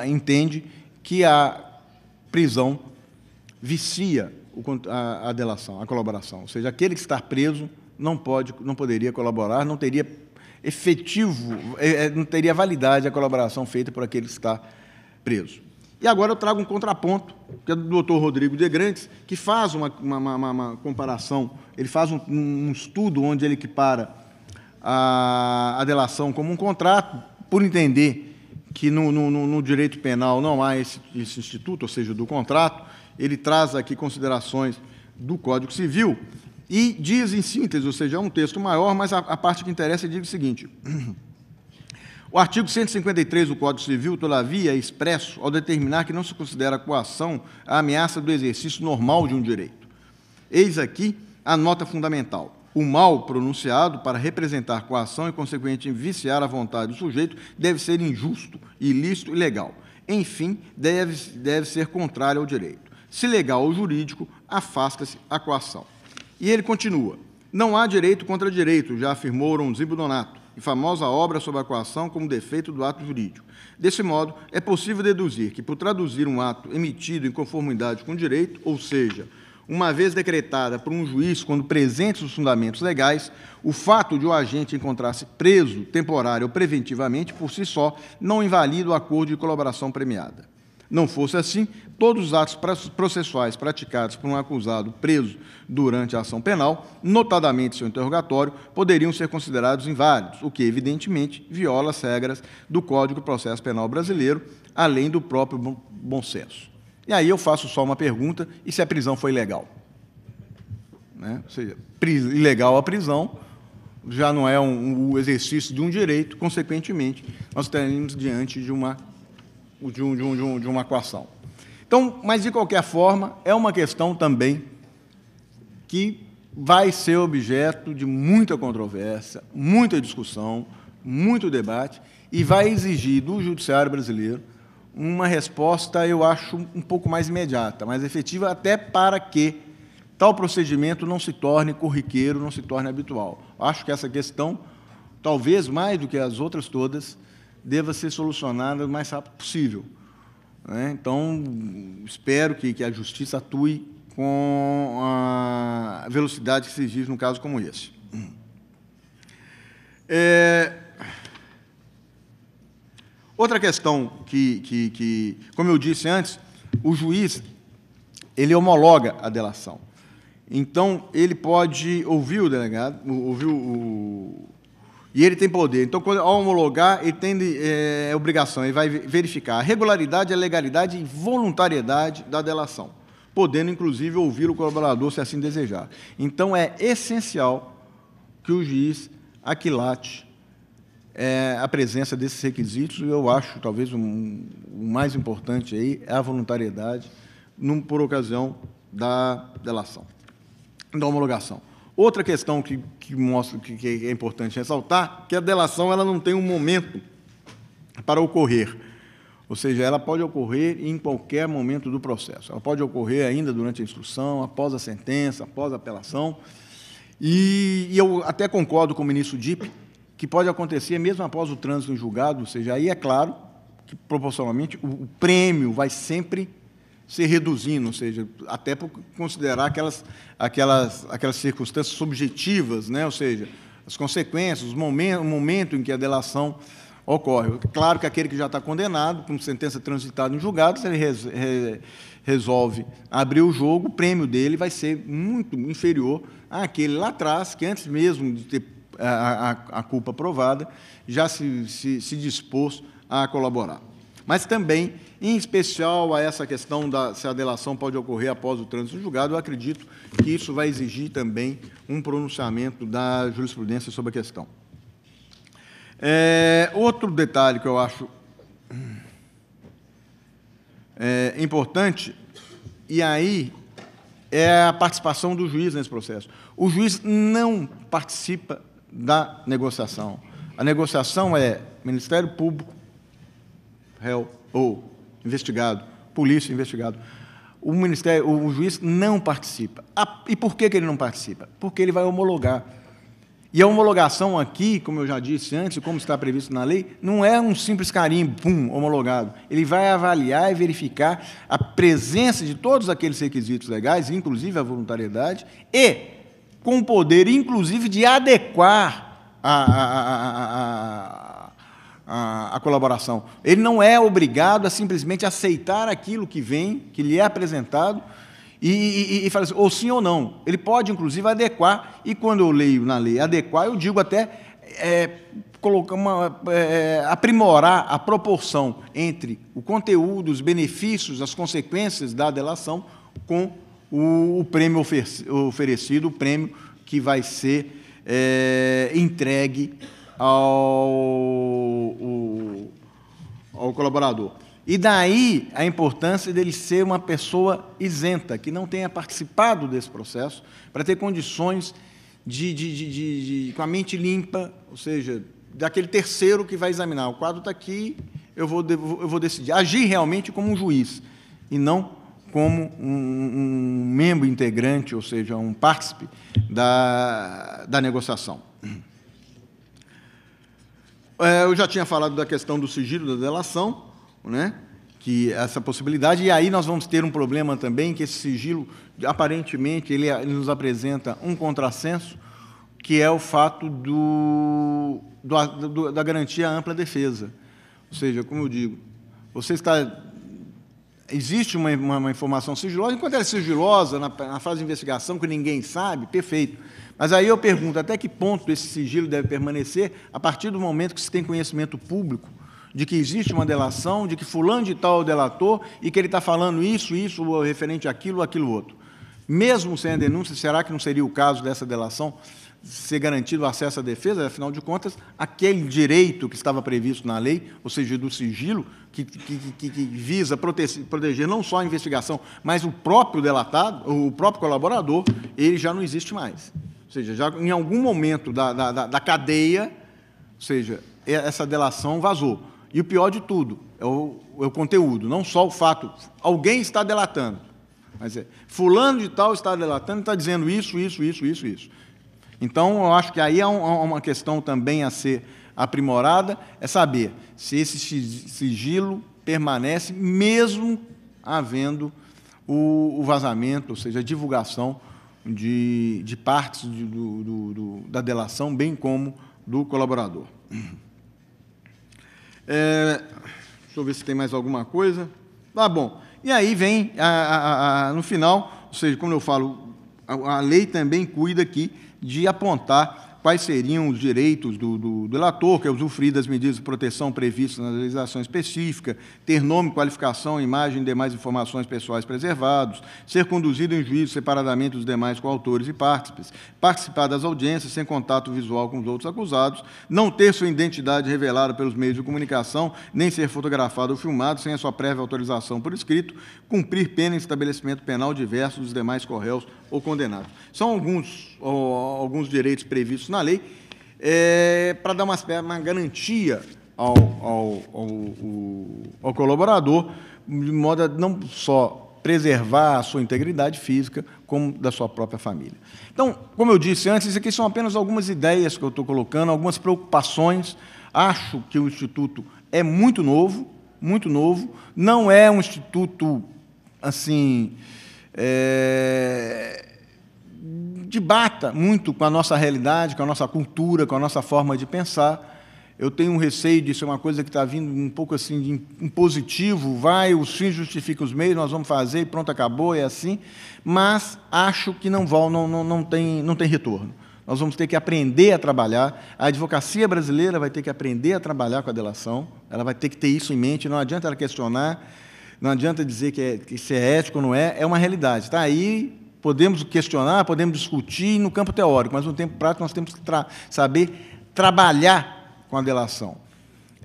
entende que a prisão vicia a, delação, a colaboração. Ou seja, aquele que está preso não, pode, não poderia colaborar, não teria efetivo, é, é, não teria validade a colaboração feita por aquele que está preso. E agora eu trago um contraponto, que é do doutor Rodrigo de Grandes, que faz uma, uma, uma, uma comparação, ele faz um, um, estudo onde ele equipara a, a delação como um contrato, por entender que no, no, no direito penal não há esse, esse instituto, ou seja, do contrato, ele traz aqui considerações do Código Civil e diz em síntese, ou seja, é um texto maior, mas a, a parte que interessa diz o seguinte. O artigo 153 do Código Civil, todavia, é expresso ao determinar que não se considera coação a ameaça do exercício normal de um direito. Eis aqui a nota fundamental o mal pronunciado para representar coação e, consequentemente, viciar a vontade do sujeito deve ser injusto, ilícito e legal. Enfim, deve, deve ser contrário ao direito. Se legal ou jurídico, afasta-se a coação. E ele continua. Não há direito contra direito, já afirmou Oronzibo Donato, em famosa obra sobre a coação como defeito do ato jurídico. Desse modo, é possível deduzir que, por traduzir um ato emitido em conformidade com o direito, ou seja, uma vez decretada por um juiz quando presentes os fundamentos legais, o fato de o agente encontrar-se preso temporário ou preventivamente por si só não invalida o acordo de colaboração premiada. Não fosse assim, todos os atos processuais praticados por um acusado preso durante a ação penal, notadamente seu interrogatório, poderiam ser considerados inválidos, o que, evidentemente, viola as regras do Código de Processo Penal Brasileiro, além do próprio bom senso. E aí eu faço só uma pergunta: e se a prisão foi legal? Né? Ou seja, ilegal a prisão já não é um, o exercício de um direito, consequentemente, nós estaremos diante de uma, de, um, de, um, de uma coação. Então, mas de qualquer forma, é uma questão também que vai ser objeto de muita controvérsia, muita discussão, muito debate, e vai exigir do judiciário brasileiro uma resposta, eu acho, um pouco mais imediata, mais efetiva, até para que tal procedimento não se torne corriqueiro, não se torne habitual. Acho que essa questão, talvez mais do que as outras todas, deva ser solucionada o mais rápido possível. Né? Então, espero que, a justiça atue com a velocidade que se exige num caso como esse. Hum. É, Outra questão que, que, que, como eu disse antes, o juiz ele homologa a delação. Então, ele pode ouvir o delegado, ouvir o. E ele tem poder. Então, quando, ao homologar, ele tem é, obrigação, ele vai verificar a regularidade, a legalidade e voluntariedade da delação, podendo, inclusive, ouvir o colaborador se assim desejar. Então, é essencial que o juiz aquilate é, a presença desses requisitos, e eu acho, talvez, um, o mais importante aí é a voluntariedade num, por ocasião da delação, da homologação. Outra questão que, que que, que, é importante ressaltar que a delação ela não tem um momento para ocorrer, ou seja, ela pode ocorrer em qualquer momento do processo. Ela pode ocorrer ainda durante a instrução, após a sentença, após a apelação. E, e eu até concordo com o ministro Dipp que pode acontecer mesmo após o trânsito em julgado, ou seja, aí é claro que proporcionalmente o, o prêmio vai sempre se reduzindo, ou seja, até por considerar aquelas, aquelas, aquelas circunstâncias subjetivas, né? ou seja, as consequências, os o momento em que a delação ocorre. Claro que aquele que já está condenado, com sentença transitada em julgado, se ele res, re, resolve abrir o jogo, o prêmio dele vai ser muito inferior àquele lá atrás, que antes mesmo de ter a, a, culpa provada, já se, se, se dispôs a colaborar. Mas também, em especial a essa questão da se a delação pode ocorrer após o trânsito julgado, eu acredito que isso vai exigir também um pronunciamento da jurisprudência sobre a questão. É, outro detalhe que eu acho é, importante, e aí é a participação do juiz nesse processo. O juiz não participa da negociação. A negociação é Ministério Público, réu ou investigado, polícia investigado. O ministério, o juiz não participa. E por que, ele não participa? Porque ele vai homologar. E a homologação aqui, como eu já disse antes, como está previsto na lei, não é um simples carimbo, pum, homologado. Ele vai avaliar e verificar a presença de todos aqueles requisitos legais, inclusive a voluntariedade, e com o poder, inclusive, de adequar a, a, a, a, colaboração. Ele não é obrigado a simplesmente aceitar aquilo que vem, que lhe é apresentado, e, e, e falar assim, ou sim ou não. Ele pode, inclusive, adequar, e quando eu leio na lei adequar, eu digo até é, colocar uma, é, é aprimorar a proporção entre o conteúdo, os benefícios, as consequências da delação com o, o prêmio oferecido, o prêmio que vai ser é, entregue ao, o, ao colaborador. E daí a importância dele ser uma pessoa isenta, que não tenha participado desse processo, para ter condições de, de, de, de, com a mente limpa, ou seja, daquele terceiro que vai examinar. O quadro está aqui, eu vou, eu vou decidir. Agir realmente como um juiz, e não como um, um membro integrante, ou seja, um partícipe da, da negociação. É, eu já tinha falado da questão do sigilo da delação, né? que essa possibilidade, e aí nós vamos ter um problema também, que esse sigilo, aparentemente, ele, ele nos apresenta um contrassenso, que é o fato do, do, do, da garantia ampla defesa. Ou seja, como eu digo, você está existe uma, uma, uma, informação sigilosa, enquanto ela é sigilosa, na, na, fase de investigação, que ninguém sabe, perfeito. Mas aí eu pergunto, até que ponto esse sigilo deve permanecer a partir do momento que se tem conhecimento público de que existe uma delação, de que fulano de tal delator e que ele está falando isso, isso, referente àquilo, aquilo outro. Mesmo sem a denúncia, será que não seria o caso dessa delação? ser garantido o acesso à defesa, afinal de contas, aquele direito que estava previsto na lei, ou seja, do sigilo, que, que, que, que visa proteger, proteger, não só a investigação, mas o próprio delatado, o próprio colaborador, ele já não existe mais. Ou seja, já em algum momento da, da, da cadeia, ou seja, essa delação vazou. E o pior de tudo é o, é o conteúdo, não só o fato. Alguém está delatando. Mas é, fulano de tal está delatando, está dizendo isso, isso, isso, isso, isso. Então, eu acho que aí há é é uma questão também a ser aprimorada, é saber se esse sigilo permanece mesmo havendo o, vazamento, ou seja, a divulgação de, de partes do, do, do, da delação, bem como do colaborador. É, deixa eu ver se tem mais alguma coisa. Tá bom. E aí vem, a, a, a, no final, ou seja, como eu falo, a lei também cuida que de apontar quais seriam os direitos do, do, do que é usufruir das medidas de proteção previstas na legislação específica, ter nome, qualificação, imagem e demais informações pessoais preservados, ser conduzido em juízo separadamente dos demais coautores e partes, participar das audiências sem contato visual com os outros acusados, não ter sua identidade revelada pelos meios de comunicação, nem ser fotografado ou filmado sem a sua prévia autorização por escrito, cumprir pena em estabelecimento penal diverso dos demais correios ou condenado. São alguns, ou, alguns direitos previstos na lei é, para dar uma, uma garantia ao, ao, ao, ao, colaborador, de modo a não só preservar a sua integridade física, como da sua própria família. Então, como eu disse antes, isso aqui são apenas algumas ideias que eu estou colocando, algumas preocupações. Acho que o Instituto é muito novo, muito novo, não é um instituto assim é, debata muito com a nossa realidade, com a nossa cultura, com a nossa forma de pensar. Eu tenho um receio de ser é uma coisa que está vindo um pouco assim de impositivo, vai, os fins justificam os meios, nós vamos fazer e pronto, acabou, é assim. Mas acho que não vão, não, não, não, tem, não tem retorno. Nós vamos ter que aprender a trabalhar. A advocacia brasileira vai ter que aprender a trabalhar com a delação, ela vai ter que ter isso em mente, não adianta ela questionar não adianta dizer que, é, que se é ético ou não é, é uma realidade. Está aí, podemos questionar, podemos discutir no campo teórico, mas no tempo prático nós temos que tra saber trabalhar com a delação.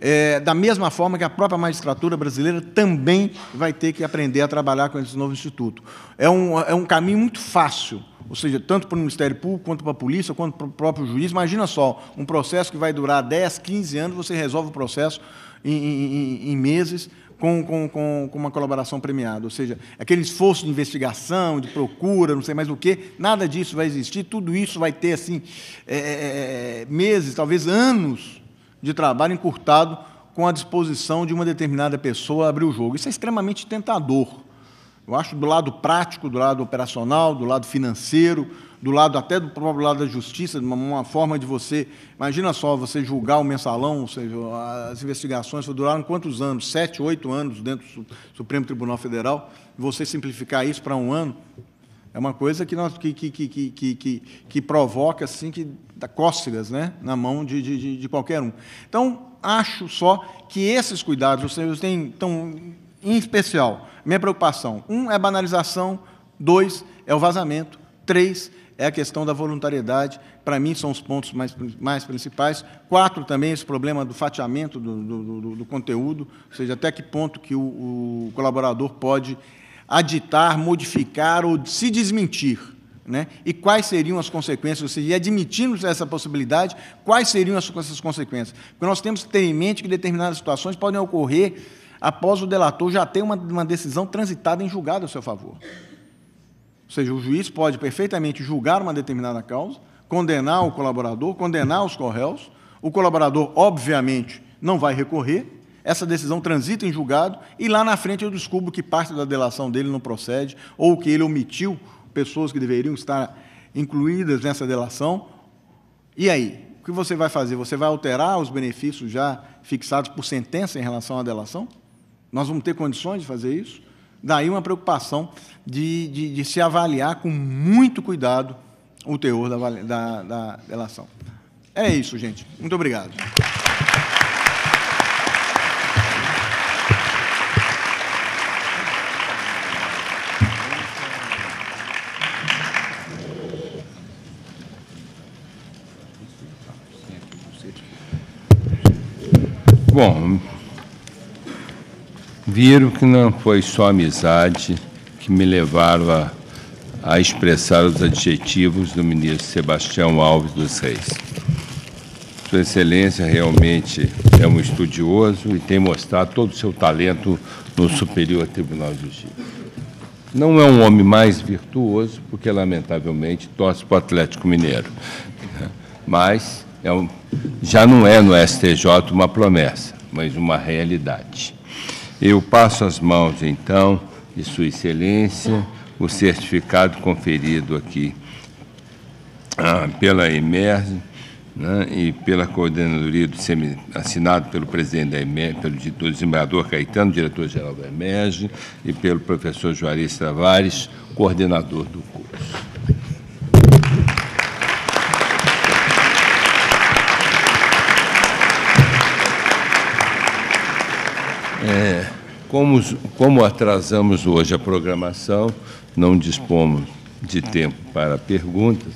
É, da mesma forma que a própria magistratura brasileira também vai ter que aprender a trabalhar com esse novo instituto. É um, é um caminho muito fácil, ou seja, tanto para o Ministério Público, quanto para a polícia, quanto para o próprio juiz. Imagina só, um processo que vai durar 10, 15 anos, você resolve o processo em, em, em meses, com, com, com, com uma colaboração premiada. Ou seja, aquele esforço de investigação, de procura, não sei mais o quê, nada disso vai existir. Tudo isso vai ter assim é, é, é, é meses, talvez anos de trabalho encurtado com a disposição de uma determinada pessoa abrir o jogo. Isso é extremamente tentador. Eu acho do lado prático, do lado operacional, do lado financeiro, do lado até do próprio lado da justiça, de uma, uma, forma de você. Imagina só você julgar o mensalão, ou seja, as investigações duraram quantos anos? Sete, oito anos dentro do Supremo Tribunal Federal, e você simplificar isso para um ano. É uma coisa que, nós, que, que, que, que, que, que provoca assim, que dá cócegas né, na mão de, de, de qualquer um. Então, acho só que esses cuidados, vocês têm, então, em especial, minha preocupação, um é banalização, dois é o vazamento, três é a questão da voluntariedade. Para mim, são os pontos mais, mais principais. Quatro, também, esse problema do fatiamento do, do, do, do conteúdo, ou seja, até que ponto que o, o colaborador pode aditar, modificar ou se desmentir. Né? E quais seriam as consequências? Ou E admitindo essa possibilidade, quais seriam as, essas consequências? Porque nós temos que ter em mente que determinadas situações podem ocorrer após o delator já ter uma, uma decisão transitada em julgado a seu favor. Ou seja, o juiz pode perfeitamente julgar uma determinada causa, condenar o colaborador, condenar os correios. O colaborador, obviamente, não vai recorrer. Essa decisão transita em julgado e lá na frente eu descubro que parte da delação dele não procede ou que ele omitiu pessoas que deveriam estar incluídas nessa delação. E aí? O que você vai fazer? Você vai alterar os benefícios já fixados por sentença em relação à delação? Nós vamos ter condições de fazer isso? Daí uma preocupação de, de, de se avaliar com muito cuidado o teor da, da, da delação. É isso, gente. Muito obrigado. Bom, viram que não foi só amizade que me levaram a, a expressar os adjetivos do ministro Sebastião Alves dos Reis. Sua Excelência realmente é um estudioso e tem mostrado todo o seu talento no Superior Tribunal de Justiça. Não é um homem mais virtuoso, porque lamentavelmente torce para o Atlético Mineiro, mas é um, já não é no STJ uma promessa, mas uma realidade. Eu passo as mãos, então, de Sua Excelência, o certificado conferido aqui ah, pela Emerge né, e pela coordenadoria do SEMI, assinado pelo presidente da EMERG, pelo desembargador Caetano, diretor-geral da EMERG, e pelo professor Juarez Tavares, coordenador do curso. É, como, como atrasamos hoje a programação, não dispomos de tempo para perguntas.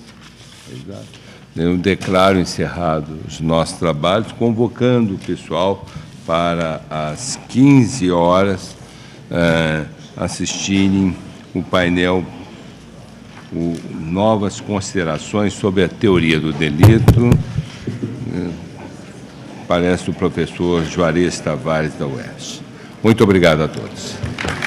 Eu declaro encerrado os nossos trabalhos, convocando o pessoal para às 15 horas é, assistirem o painel o, Novas Considerações sobre a Teoria do Delito. É, Parece o professor Juarez Tavares da Oeste. Muito obrigado a todos.